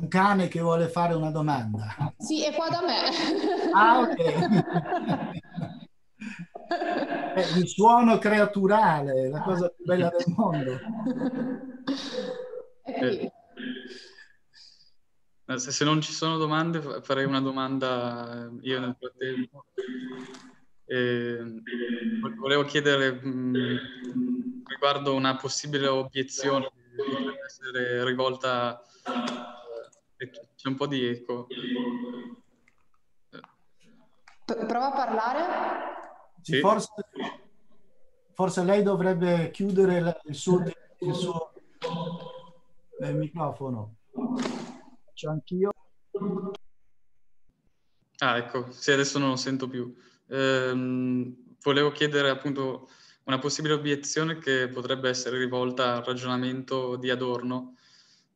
un cane che vuole fare una domanda. Sì, è qua da me. Ah, ok. È il suono creaturale, la ah. cosa più bella del mondo. Eh, eh se non ci sono domande, farei una domanda eh, io nel frattempo. Eh, volevo chiedere mh, mm, riguardo una possibile obiezione che potrebbe essere rivolta c'è un po' di eco. P- prova a parlare. Sì. Forse, forse, lei dovrebbe chiudere il suo, il suo il eh, microfono. C'è anch'io. Ah, ecco, sì, adesso non lo sento più. Ehm, volevo chiedere appunto una possibile obiezione che potrebbe essere rivolta al ragionamento di Adorno.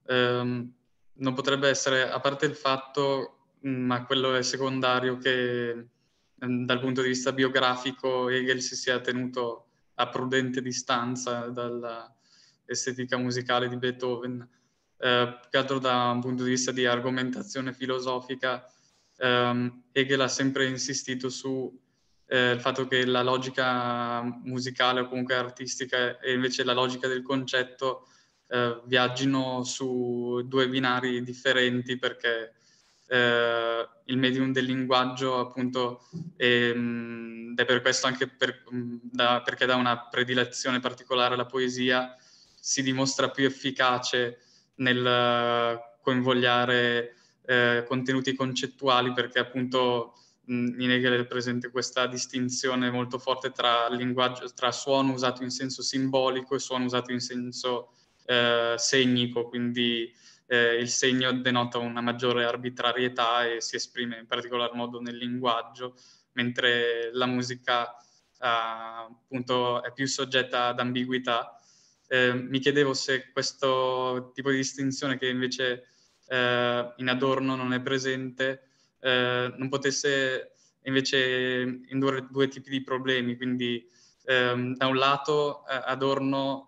Ehm, non potrebbe essere, a parte il fatto, mm, ma quello è secondario, che mm, dal punto di vista biografico Hegel si sia tenuto a prudente distanza dall'estetica musicale di Beethoven, eh, più che altro da un punto di vista di argomentazione filosofica, ehm, Hegel ha sempre insistito sul eh, fatto che la logica musicale o comunque artistica e invece la logica del concetto eh, viaggino su due binari differenti perché eh, il medium del linguaggio appunto è, ehm, ed è per questo anche per, mm, da, perché dà una predilezione particolare alla poesia si dimostra più efficace nel eh, coinvogliare eh, contenuti concettuali perché appunto mm, in Hegel è presente questa distinzione molto forte tra, tra suono usato in senso simbolico e suono usato in senso eh, segnico, quindi eh, il segno denota una maggiore arbitrarietà e si esprime in particolar modo nel linguaggio, mentre la musica ah, appunto è più soggetta ad ambiguità. Eh, mi chiedevo se questo tipo di distinzione che invece eh, in Adorno non è presente non potesse invece indurre due tipi di problemi, quindi ehm, da un lato eh, Adorno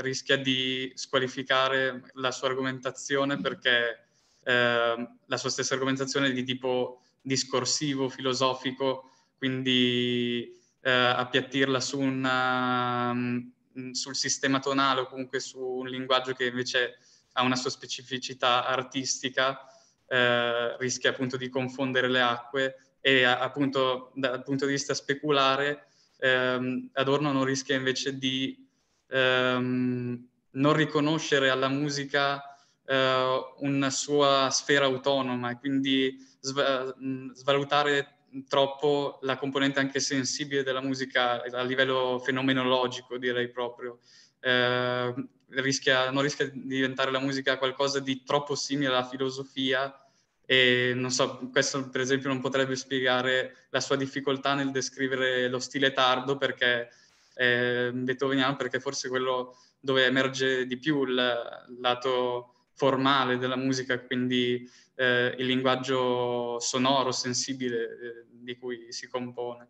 rischia di squalificare la sua argomentazione perché eh, la sua stessa argomentazione è di tipo discorsivo, filosofico, quindi eh, appiattirla su una, mm, sul sistema tonale o comunque su un linguaggio che invece ha una sua specificità artistica, eh, rischia appunto di confondere le acque e appunto dal punto di vista speculare ehm, Adorno non rischia invece di ehm, non riconoscere alla musica eh, una sua sfera autonoma e quindi sv- mm, svalutare troppo la componente anche sensibile della musica a livello fenomenologico, direi proprio. Eh, rischia, non rischia di diventare la musica qualcosa di troppo simile alla filosofia e non so, questo per esempio non potrebbe spiegare la sua difficoltà nel descrivere lo stile tardo perché eh, beethoveniano perché forse quello dove emerge di più il lato formale della musica, quindi eh, il linguaggio sonoro, sensibile eh, di cui si compone.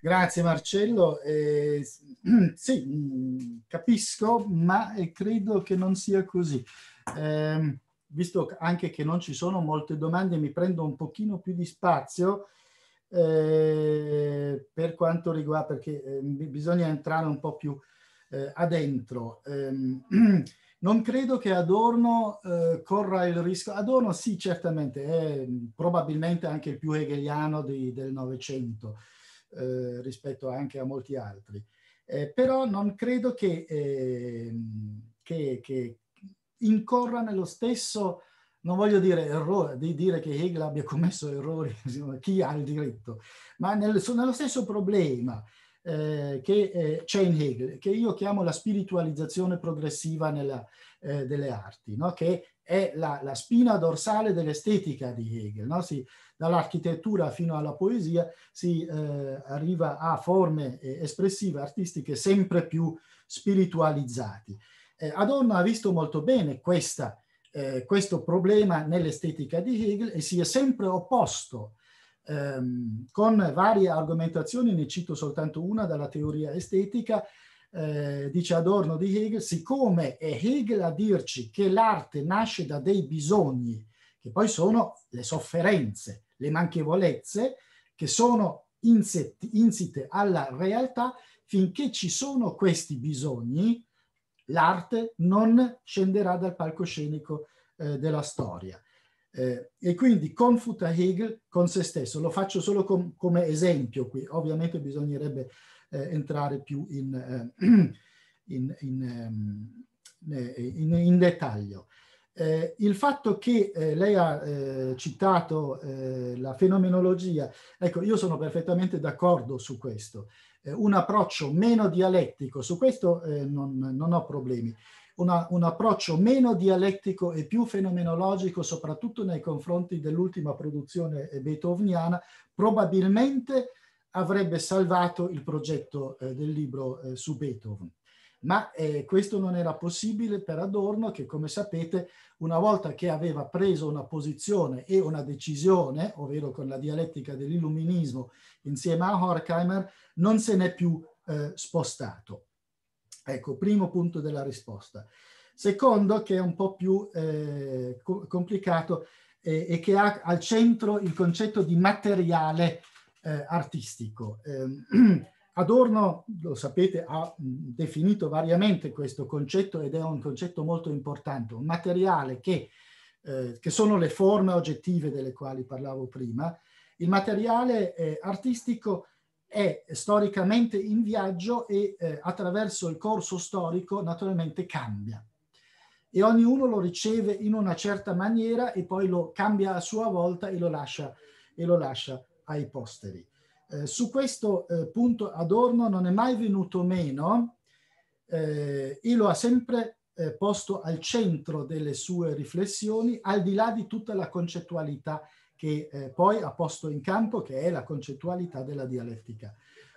Grazie Marcello. Eh, sì, mm, capisco, ma credo che non sia così. Eh, visto anche che non ci sono molte domande, mi prendo un pochino più di spazio eh, per quanto riguarda, perché eh, bisogna entrare un po' più eh, adentro. Ehm, non credo che Adorno eh, corra il rischio. Adorno sì, certamente, è probabilmente anche il più hegeliano di, del Novecento eh, rispetto anche a molti altri. Eh, però non credo che, ehm, che, che incorra nello stesso non voglio dire errore, di dire che Hegel abbia commesso errori, chi ha il diritto, ma nel, nello stesso problema eh, che eh, c'è in Hegel, che io chiamo la spiritualizzazione progressiva nella, eh, delle arti, no? che è la, la, spina dorsale dell'estetica di Hegel. No? Si, dall'architettura fino alla poesia si eh, arriva a forme eh, espressive, artistiche sempre più spiritualizzate. Eh, Adorno ha visto molto bene questa eh, questo problema nell'estetica di Hegel e si è sempre opposto ehm, con varie argomentazioni, ne cito soltanto una dalla teoria estetica, eh, dice Adorno di Hegel, siccome è Hegel a dirci che l'arte nasce da dei bisogni, che poi sono le sofferenze, le manchevolezze, che sono insite alla realtà, finché ci sono questi bisogni, l'arte non scenderà dal palcoscenico eh, della storia. Eh, e quindi confuta Hegel con se stesso, lo faccio solo com come esempio qui, ovviamente bisognerebbe eh, entrare più in, eh, in, ehm, eh, in, in dettaglio. Eh, il fatto che eh, lei ha eh, citato eh, la fenomenologia, ecco, io sono perfettamente d'accordo su questo. Eh, un approccio meno dialettico, su questo eh, non, non, ho problemi, Una, un approccio meno dialettico e più fenomenologico, soprattutto nei confronti dell'ultima produzione eh, beethoveniana, probabilmente avrebbe salvato il progetto eh, del libro eh, su Beethoven. Ma eh, questo non era possibile per Adorno che, come sapete, una volta che aveva preso una posizione e una decisione, ovvero con la dialettica dell'illuminismo, insieme a Horkheimer, non se n'è più eh, spostato. Ecco, primo punto della risposta. Secondo, che è un po' più eh, co complicato eh, e che ha al centro il concetto di materiale eh, artistico. Ehm, Adorno, lo sapete, ha mm, definito variamente questo concetto ed è un concetto molto importante, un materiale che, eh, che sono le forme oggettive delle quali parlavo prima, il materiale eh, artistico è storicamente in viaggio e eh, attraverso il corso storico naturalmente cambia. E ognuno lo riceve in una certa maniera e poi lo cambia a sua volta e lo lascia, e lo lascia ai posteri. Eh, su questo eh, punto Adorno non è mai venuto meno e eh, lo ha sempre eh, posto al centro delle sue riflessioni, al di là di tutta la concettualità che eh, poi ha posto in campo, che è la concettualità della dialettica,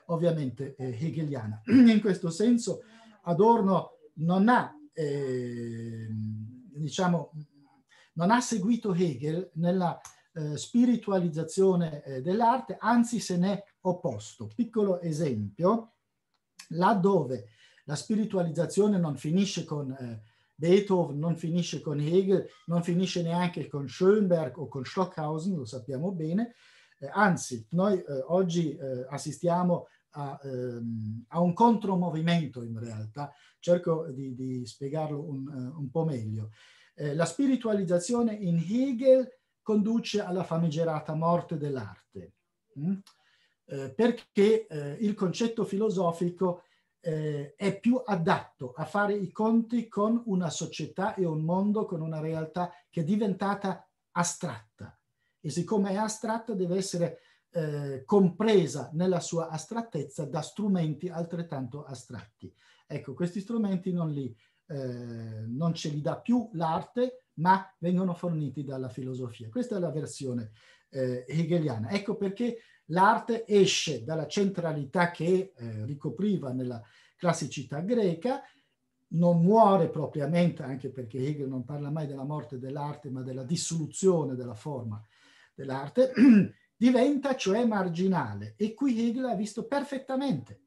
ovviamente eh, hegeliana. In questo senso Adorno non ha, eh, diciamo, non ha seguito Hegel nella eh, spiritualizzazione eh, dell'arte, anzi se n'è opposto. Piccolo esempio, laddove la spiritualizzazione non finisce con eh, Beethoven non finisce con Hegel, non finisce neanche con Schoenberg o con Stockhausen, lo sappiamo bene, eh, anzi noi eh, oggi eh, assistiamo a, ehm, a, un contromovimento in realtà, cerco di, di spiegarlo un, uh, un, po' meglio. Eh, la spiritualizzazione in Hegel conduce alla famigerata morte dell'arte, mm? Eh, perché il concetto filosofico eh, è più adatto a fare i conti con una società e un mondo, con una realtà che è diventata astratta. E siccome è astratta deve essere eh, compresa nella sua astrattezza da strumenti altrettanto astratti. Ecco, questi strumenti non, li, eh, non ce li dà più l'arte, ma vengono forniti dalla filosofia. Questa è la versione eh, hegeliana. Ecco perché L'arte esce dalla centralità che eh, ricopriva nella classicità greca, non muore propriamente, anche perché Hegel non parla mai della morte dell'arte, ma della dissoluzione della forma dell'arte, diventa cioè marginale. E qui Hegel ha visto perfettamente,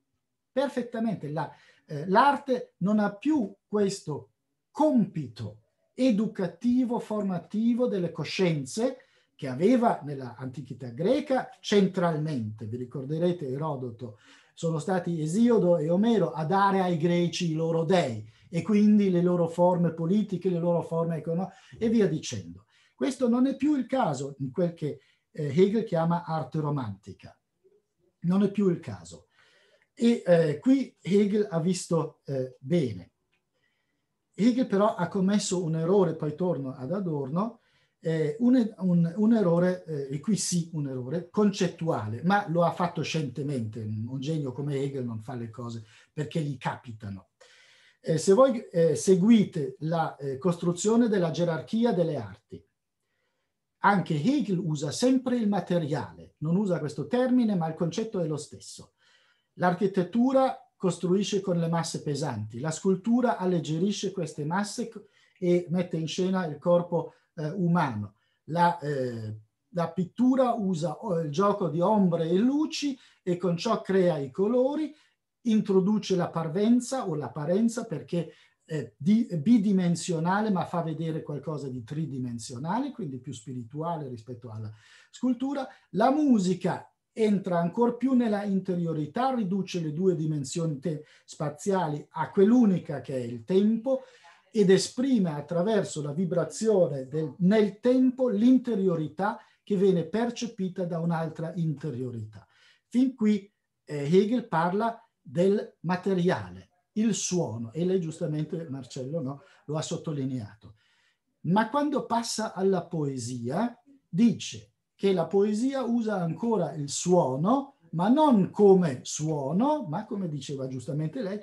perfettamente, l'arte la, eh, non ha più questo compito educativo, formativo delle coscienze, che aveva nell'antichità greca centralmente, vi ricorderete Erodoto, sono stati Esiodo e Omero a dare ai greci i loro dei e quindi le loro forme politiche, le loro forme economiche e via dicendo. Questo non è più il caso in quel che eh, Hegel chiama arte romantica. Non è più il caso. E eh, qui Hegel ha visto eh, bene. Hegel però ha commesso un errore, poi torno ad Adorno, eh, un, un, un, errore, eh, e qui sì un errore, concettuale, ma lo ha fatto scientemente, un genio come Hegel non fa le cose perché gli capitano. Eh, se voi eh, seguite la eh, costruzione della gerarchia delle arti, anche Hegel usa sempre il materiale, non usa questo termine, ma il concetto è lo stesso. L'architettura costruisce con le masse pesanti, la scultura alleggerisce queste masse e mette in scena il corpo eh, umano. La, eh, la, pittura usa oh, il gioco di ombre e luci e con ciò crea i colori, introduce la parvenza o l'apparenza perché è eh, bidimensionale ma fa vedere qualcosa di tridimensionale, quindi più spirituale rispetto alla scultura. La musica entra ancora più nella interiorità, riduce le due dimensioni spaziali a quell'unica che è il tempo ed esprime attraverso la vibrazione del, nel tempo l'interiorità che viene percepita da un'altra interiorità. Fin qui eh, Hegel parla del materiale, il suono, e lei giustamente, Marcello, no, lo ha sottolineato. Ma quando passa alla poesia, dice che la poesia usa ancora il suono, ma non come suono, ma come diceva giustamente lei,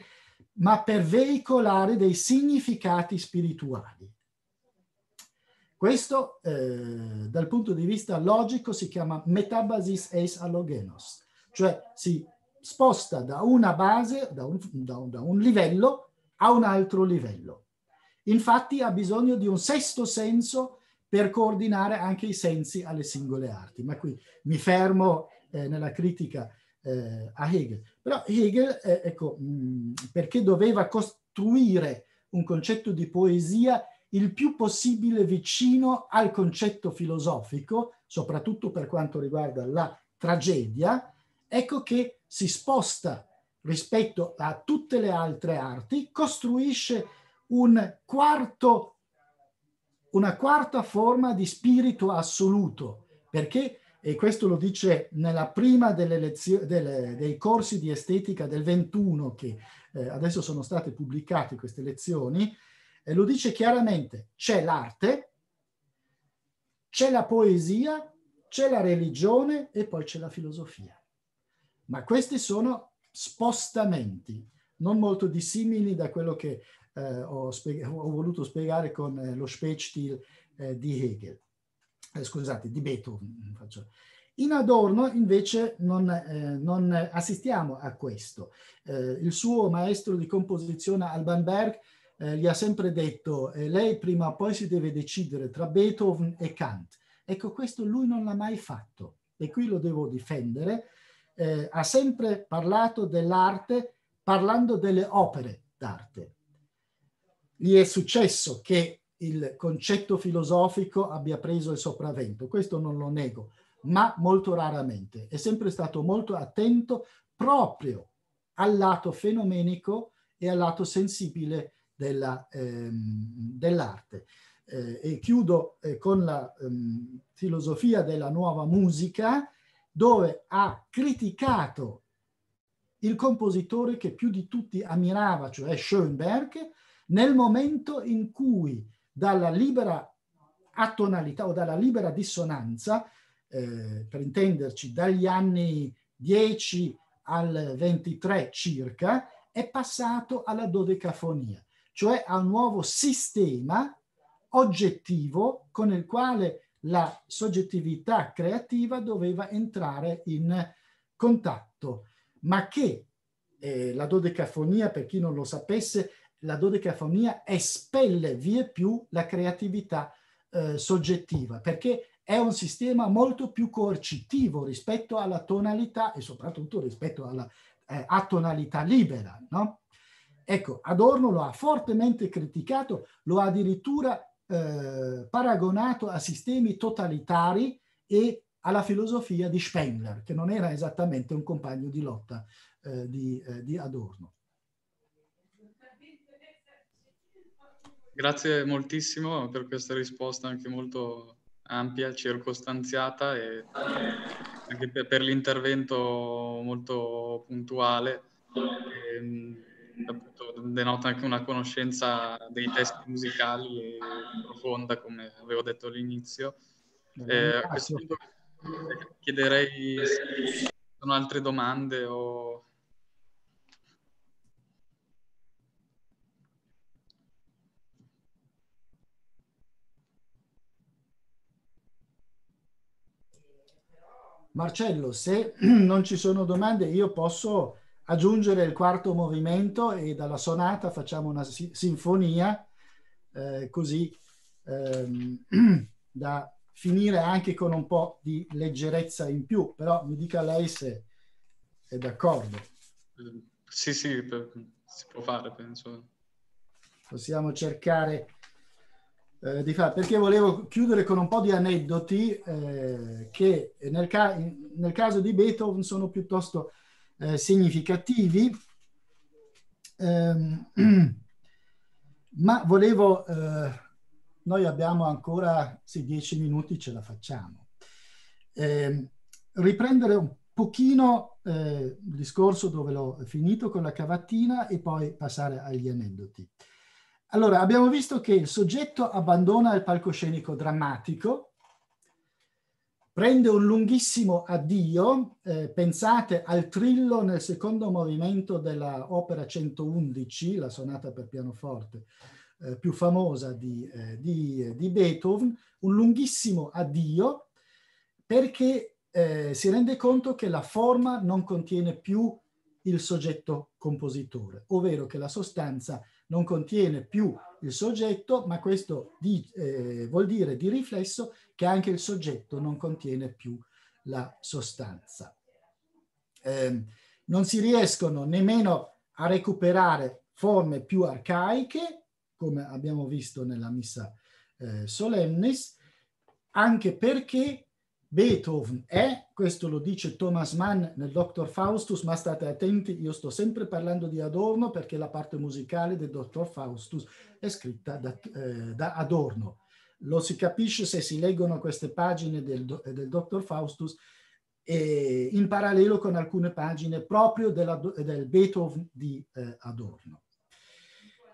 ma per veicolare dei significati spirituali. Questo eh, dal punto di vista logico si chiama metabasis eis allogenos, cioè si sposta da una base, da un, da, un, da un livello a un altro livello. Infatti ha bisogno di un sesto senso per coordinare anche i sensi alle singole arti. Ma qui mi fermo eh, nella critica eh, a Hegel. Però Hegel, eh, ecco, mh, mm, perché doveva costruire un concetto di poesia il più possibile vicino al concetto filosofico, soprattutto per quanto riguarda la tragedia, ecco che si sposta rispetto a tutte le altre arti, costruisce un quarto, una quarta forma di spirito assoluto, perché e questo lo dice nella prima delle lezioni, delle, dei corsi di estetica del 21 che eh, adesso sono state pubblicate queste lezioni, e lo dice chiaramente, c'è l'arte, c'è la poesia, c'è la religione e poi c'è la filosofia. Ma questi sono spostamenti, non molto dissimili da quello che eh, ho, ho, voluto spiegare con eh, lo Spezial eh, di Hegel eh, scusate, di Beethoven. Mm, In Adorno invece non, eh, non assistiamo a questo. Eh, il suo maestro di composizione Alban Berg eh, gli ha sempre detto eh, lei prima o poi si deve decidere tra Beethoven e Kant. Ecco, questo lui non l'ha mai fatto e qui lo devo difendere. ha sempre parlato dell'arte parlando delle opere d'arte. Gli è successo che il concetto filosofico abbia preso il sopravvento, questo non lo nego, ma molto raramente. È sempre stato molto attento proprio al lato fenomenico e al lato sensibile della, ehm, dell'arte. Eh, e chiudo eh, con la ehm, filosofia della nuova musica, dove ha criticato il compositore che più di tutti ammirava, cioè Schoenberg, nel momento in cui dalla libera atonalità o dalla libera dissonanza, eh, per intenderci dagli anni 10 al 23 circa, è passato alla dodecafonia, cioè a un nuovo sistema oggettivo con il quale la soggettività creativa doveva entrare in contatto, ma che eh, la dodecafonia, per chi non lo sapesse, la dodecafonia espelle via più la creatività eh, soggettiva, perché è un sistema molto più coercitivo rispetto alla tonalità e soprattutto rispetto alla eh, atonalità libera. No? Ecco, Adorno lo ha fortemente criticato, lo ha addirittura eh, paragonato a sistemi totalitari e alla filosofia di Spengler, che non era esattamente un compagno di lotta eh, di, eh, di, Adorno. grazie moltissimo per questa risposta anche molto ampia, circostanziata e anche per, l'intervento molto puntuale. E, ehm, appunto, denota anche una conoscenza dei testi musicali e profonda, come avevo detto all'inizio. Eh, a questo punto chiederei se ci sono altre domande o Marcello, se non ci sono domande, io posso aggiungere il quarto movimento e dalla sonata facciamo una si sinfonia, eh, così ehm, da finire anche con un po' di leggerezza in più, però mi dica lei se è d'accordo. Sì, sì, si può fare, penso. Possiamo cercare eh, di fare, perché volevo chiudere con un po' di aneddoti eh, che nel, ca- nel, caso di Beethoven sono piuttosto eh, significativi, ehm, ma volevo, eh, noi abbiamo ancora, sì, dieci minuti ce la facciamo, ehm, riprendere un pochino eh, il discorso dove l'ho finito con la cavattina e poi passare agli aneddoti. Allora, abbiamo visto che il soggetto abbandona il palcoscenico drammatico, prende un lunghissimo addio, eh, pensate al trillo nel secondo movimento dell'opera 111, la sonata per pianoforte eh, più famosa di, eh, di, di, Beethoven, un lunghissimo addio perché eh, si rende conto che la forma non contiene più il soggetto compositore, ovvero che la sostanza è non contiene più il soggetto, ma questo di, eh, vuol dire di riflesso che anche il soggetto non contiene più la sostanza. Eh, non si riescono nemmeno a recuperare forme più arcaiche, come abbiamo visto nella missa eh, solemnis, anche perché Beethoven è, questo lo dice Thomas Mann nel Dr. Faustus, ma state attenti, io sto sempre parlando di Adorno perché la parte musicale del Dr. Faustus è scritta da, eh, da Adorno. Lo si capisce se si leggono queste pagine del, del Dr. Faustus eh, in parallelo con alcune pagine proprio della, del Beethoven di eh, Adorno.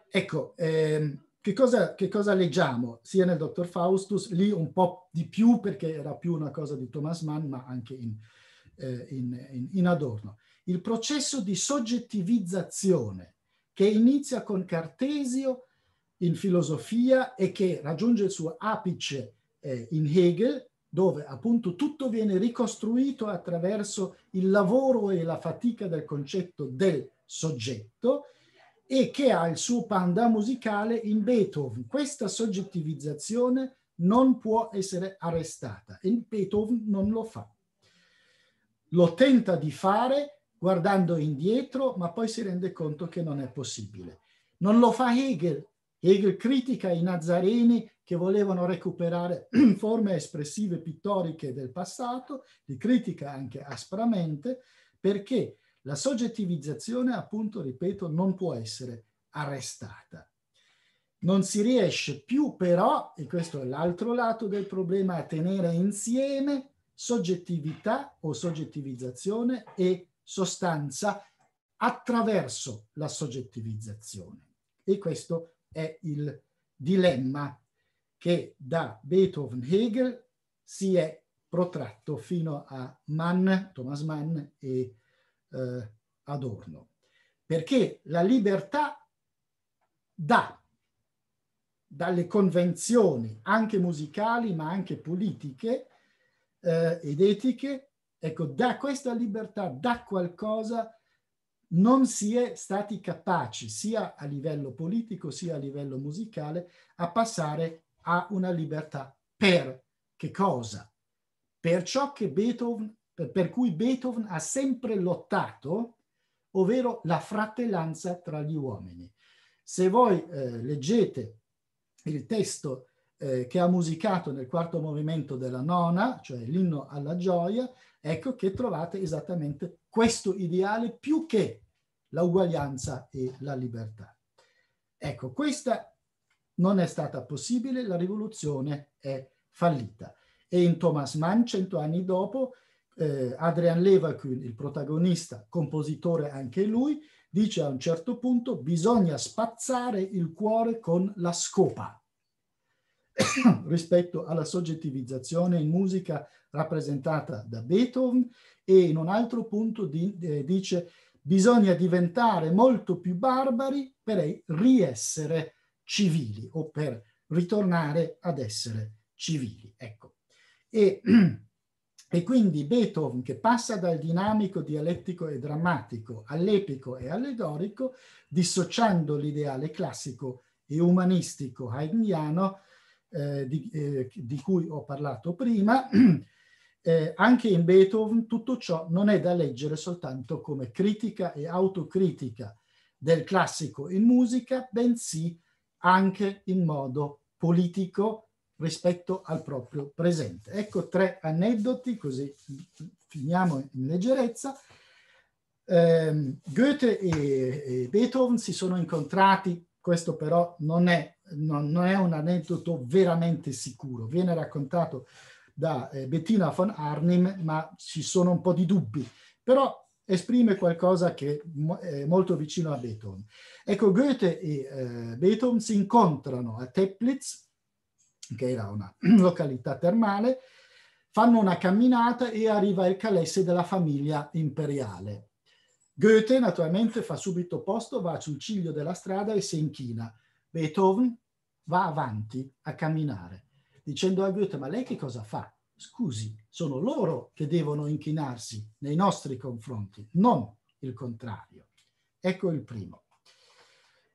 Ecco, eh, che cosa, che cosa leggiamo sia nel Dottor Faustus, lì un po' di più perché era più una cosa di Thomas Mann, ma anche in, eh, in, in, in Adorno. Il processo di soggettivizzazione che inizia con Cartesio in filosofia e che raggiunge il suo apice eh, in Hegel, dove appunto tutto viene ricostruito attraverso il lavoro e la fatica del concetto del soggetto e che ha il suo panda musicale in Beethoven. Questa soggettivizzazione non può essere arrestata e Beethoven non lo fa. Lo tenta di fare guardando indietro, ma poi si rende conto che non è possibile. Non lo fa Hegel. Hegel critica i nazareni che volevano recuperare forme espressive pittoriche del passato, li critica anche aspramente, perché la soggettivizzazione, appunto, ripeto, non può essere arrestata. Non si riesce più però, e questo è l'altro lato del problema, a tenere insieme soggettività o soggettivizzazione e sostanza attraverso la soggettivizzazione. E questo è il dilemma che da Beethoven Hegel si è protratto fino a Mann, Thomas Mann e eh, Adorno, perché la libertà dà dalle convenzioni anche musicali ma anche politiche eh, ed etiche, ecco, da questa libertà, da qualcosa non si è stati capaci, sia a livello politico sia a livello musicale, a passare a una libertà per che cosa? Per ciò che Beethoven per cui Beethoven ha sempre lottato, ovvero la fratellanza tra gli uomini. Se voi eh, leggete il testo eh, che ha musicato nel quarto movimento della nona, cioè l'inno alla gioia, ecco che trovate esattamente questo ideale più che l'uguaglianza e la libertà. Ecco, questa non è stata possibile, la rivoluzione è fallita. E in Thomas Mann, cento anni dopo, eh, Adrian Levakun, il protagonista, compositore anche lui, dice a un certo punto bisogna spazzare il cuore con la scopa rispetto alla soggettivizzazione in musica rappresentata da Beethoven e in un altro punto di, eh, dice bisogna diventare molto più barbari per riessere civili o per ritornare ad essere civili. Ecco. E e quindi Beethoven, che passa dal dinamico, dialettico e drammatico all'epico e allegorico, dissociando l'ideale classico e umanistico haydniano, eh, di, eh, di, cui ho parlato prima, eh, anche in Beethoven tutto ciò non è da leggere soltanto come critica e autocritica del classico in musica, bensì anche in modo politico, rispetto al proprio presente. Ecco tre aneddoti, così finiamo in leggerezza. Eh, Goethe e, e, Beethoven si sono incontrati, questo però non è, non, non è un aneddoto veramente sicuro, viene raccontato da eh, Bettina von Arnim, ma ci sono un po' di dubbi, però esprime qualcosa che è molto vicino a Beethoven. Ecco, Goethe e eh, Beethoven si incontrano a Teplitz che era una località termale, fanno una camminata e arriva il calesse della famiglia imperiale. Goethe naturalmente fa subito posto, va sul ciglio della strada e si inchina. Beethoven va avanti a camminare, dicendo a Goethe, ma lei che cosa fa? Scusi, sono loro che devono inchinarsi nei nostri confronti, non il contrario. Ecco il primo.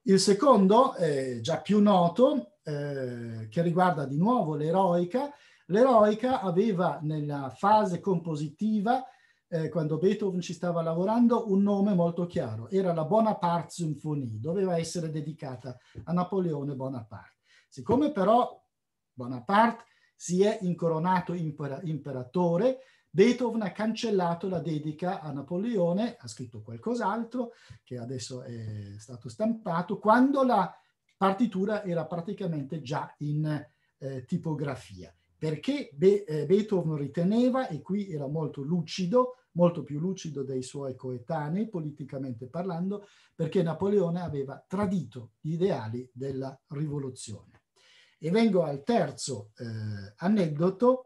Il secondo, eh, già più noto, eh, che riguarda di nuovo l'eroica. L'eroica aveva nella fase compositiva, eh, quando Beethoven ci stava lavorando, un nome molto chiaro, era la Bonaparte Symphonie, doveva essere dedicata a Napoleone Bonaparte. Siccome però Bonaparte si è incoronato impera- imperatore, Beethoven ha cancellato la dedica a Napoleone, ha scritto qualcos'altro che adesso è stato stampato. Quando la partitura era praticamente già in eh, tipografia. Perché Be eh, Beethoven riteneva, e qui era molto lucido, molto più lucido dei suoi coetanei politicamente parlando, perché Napoleone aveva tradito gli ideali della rivoluzione. E vengo al terzo eh, aneddoto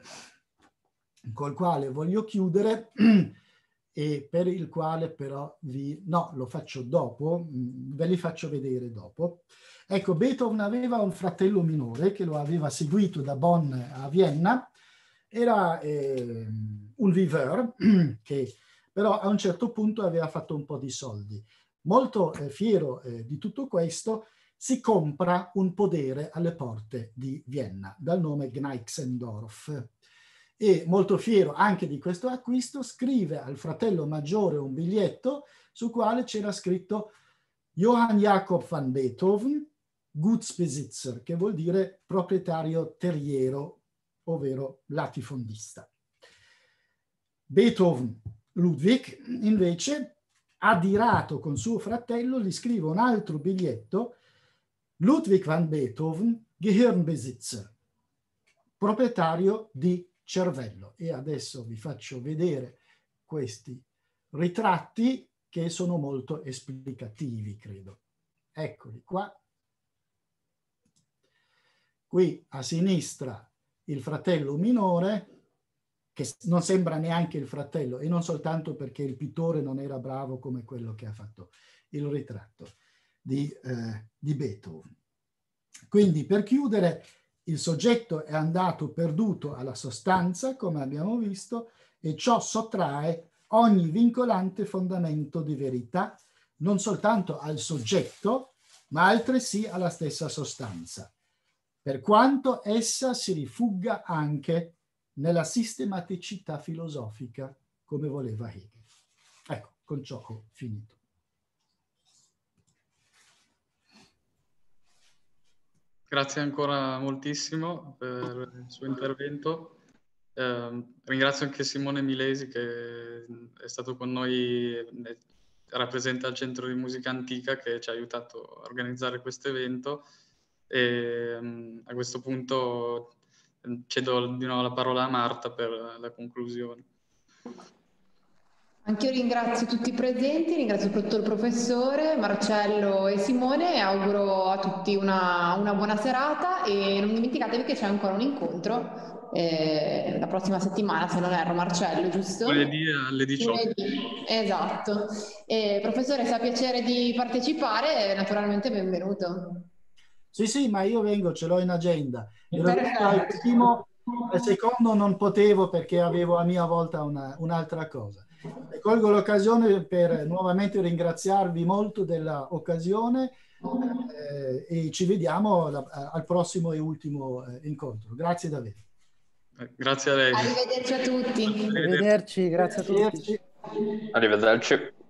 col quale voglio chiudere e per il quale però vi... no, lo faccio dopo, mm, ve li faccio vedere dopo. Ecco, Beethoven aveva un fratello minore che lo aveva seguito da Bonn a Vienna, era eh, un viveur che però a un certo punto aveva fatto un po' di soldi. Molto eh, fiero eh, di tutto questo, si compra un podere alle porte di Vienna dal nome Gneixendorf e molto fiero anche di questo acquisto, scrive al fratello maggiore un biglietto su quale c'era scritto Johann Jakob van Beethoven, Gutsbesitzer, che vuol dire proprietario terriero, ovvero latifondista. Beethoven, Ludwig, invece, adirato con suo fratello, gli scrive un altro biglietto, Ludwig van Beethoven, Gehirnbesitzer, proprietario di cervello. E adesso vi faccio vedere questi ritratti che sono molto esplicativi, credo. Eccoli qua. Qui a sinistra il fratello minore, che non sembra neanche il fratello, e non soltanto perché il pittore non era bravo come quello che ha fatto il ritratto di, eh, di Beethoven. Quindi per chiudere il soggetto è andato perduto alla sostanza, come abbiamo visto, e ciò sottrae ogni vincolante fondamento di verità, non soltanto al soggetto, ma altresì alla stessa sostanza, per quanto essa si rifugga anche nella sistematicità filosofica, come voleva Hegel. Ecco, con ciò ho finito. Grazie ancora moltissimo per il suo intervento. Eh, ringrazio anche Simone Milesi che è stato con noi, rappresenta il Centro di Musica Antica che ci ha aiutato a organizzare questo evento. E, ehm, a questo punto ehm, cedo di nuovo la parola a Marta per la conclusione. Anch'io ringrazio tutti i presenti, ringrazio soprattutto il professore, Marcello e Simone e auguro a tutti una, una buona serata e non dimenticatevi che c'è ancora un incontro eh, la prossima settimana, se non erro, Marcello, giusto? Lunedì alle 18. Lunedì. Esatto. Eh, professore, se ha piacere di partecipare, naturalmente benvenuto. Sì, sì, ma io vengo, ce l'ho in agenda. Il primo, al secondo non potevo perché avevo a mia volta una, un'altra cosa. Colgo l'occasione per nuovamente ringraziarvi molto dell'occasione eh, e ci vediamo la, eh, al prossimo e ultimo eh, incontro. Grazie davvero. Eh, grazie a lei. Arrivederci a tutti. Arrivederci, grazie a tutti. Arrivederci.